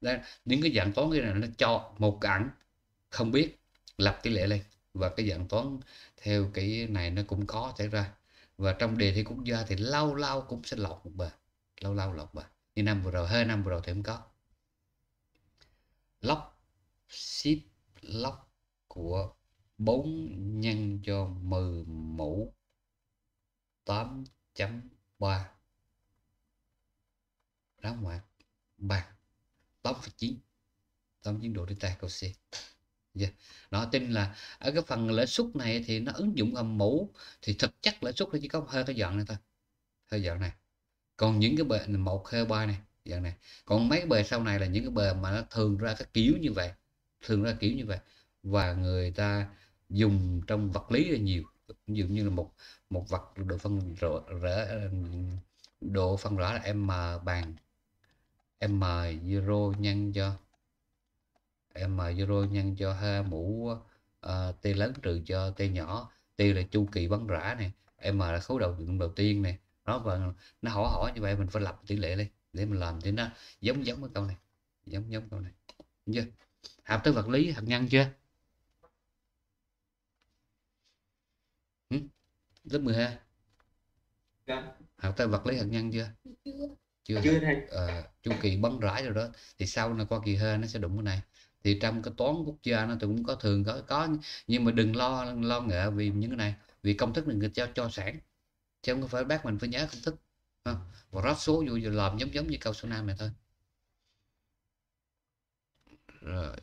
Đấy, những cái dạng toán kia này nó cho một ảnh không biết lập tỷ lệ lên và cái dạng toán theo cái này nó cũng có xảy ra và trong đề thi quốc gia thì lâu lâu cũng sẽ lọc một bài lâu lâu lọc bài như năm vừa rồi hai năm vừa rồi thì không có lóc ship lóc của 4 nhân cho 10 mũ 8.3 đóng ngoặc bằng top 9 89 độ delta cầu C yeah. nó tin là ở cái phần lãi suất này thì nó ứng dụng âm mẫu thì thực chất lãi suất nó chỉ có hơi cái dạng này thôi hơi dạng này còn những cái bề một hơi ba này dạng này còn mấy cái bề sau này là những cái bề mà nó thường ra cái kiểu như vậy thường ra kiểu như vậy và người ta dùng trong vật lý là nhiều ví dụ như là một một vật độ phân rõ, rõ độ phân rõ là m bằng m 0 nhân cho m 0 nhân cho ha mũ uh, ờ, t lớn trừ cho t nhỏ t là chu kỳ bắn rã này m là khấu đầu đầu tiên này nó và nó hỏi hỏi như vậy mình phải lập tỷ lệ đi để mình làm thì nó giống giống cái câu này giống giống câu này chưa học tới vật lý hạt nhân chưa lớp 12 dạ. học tới vật lý hạt nhân chưa, chưa chưa chưa này uh, ờ, chu kỳ bấn rải rồi đó thì sau này qua kỳ hơ nó sẽ đụng cái này thì trong cái toán quốc gia nó cũng có thường có có nhưng mà đừng lo lo ngợ vì những cái này vì công thức đừng cho cho sẵn chứ không phải bác mình phải nhớ công thức không? Ờ, và rót số vô làm giống giống như câu số 5 này thôi rồi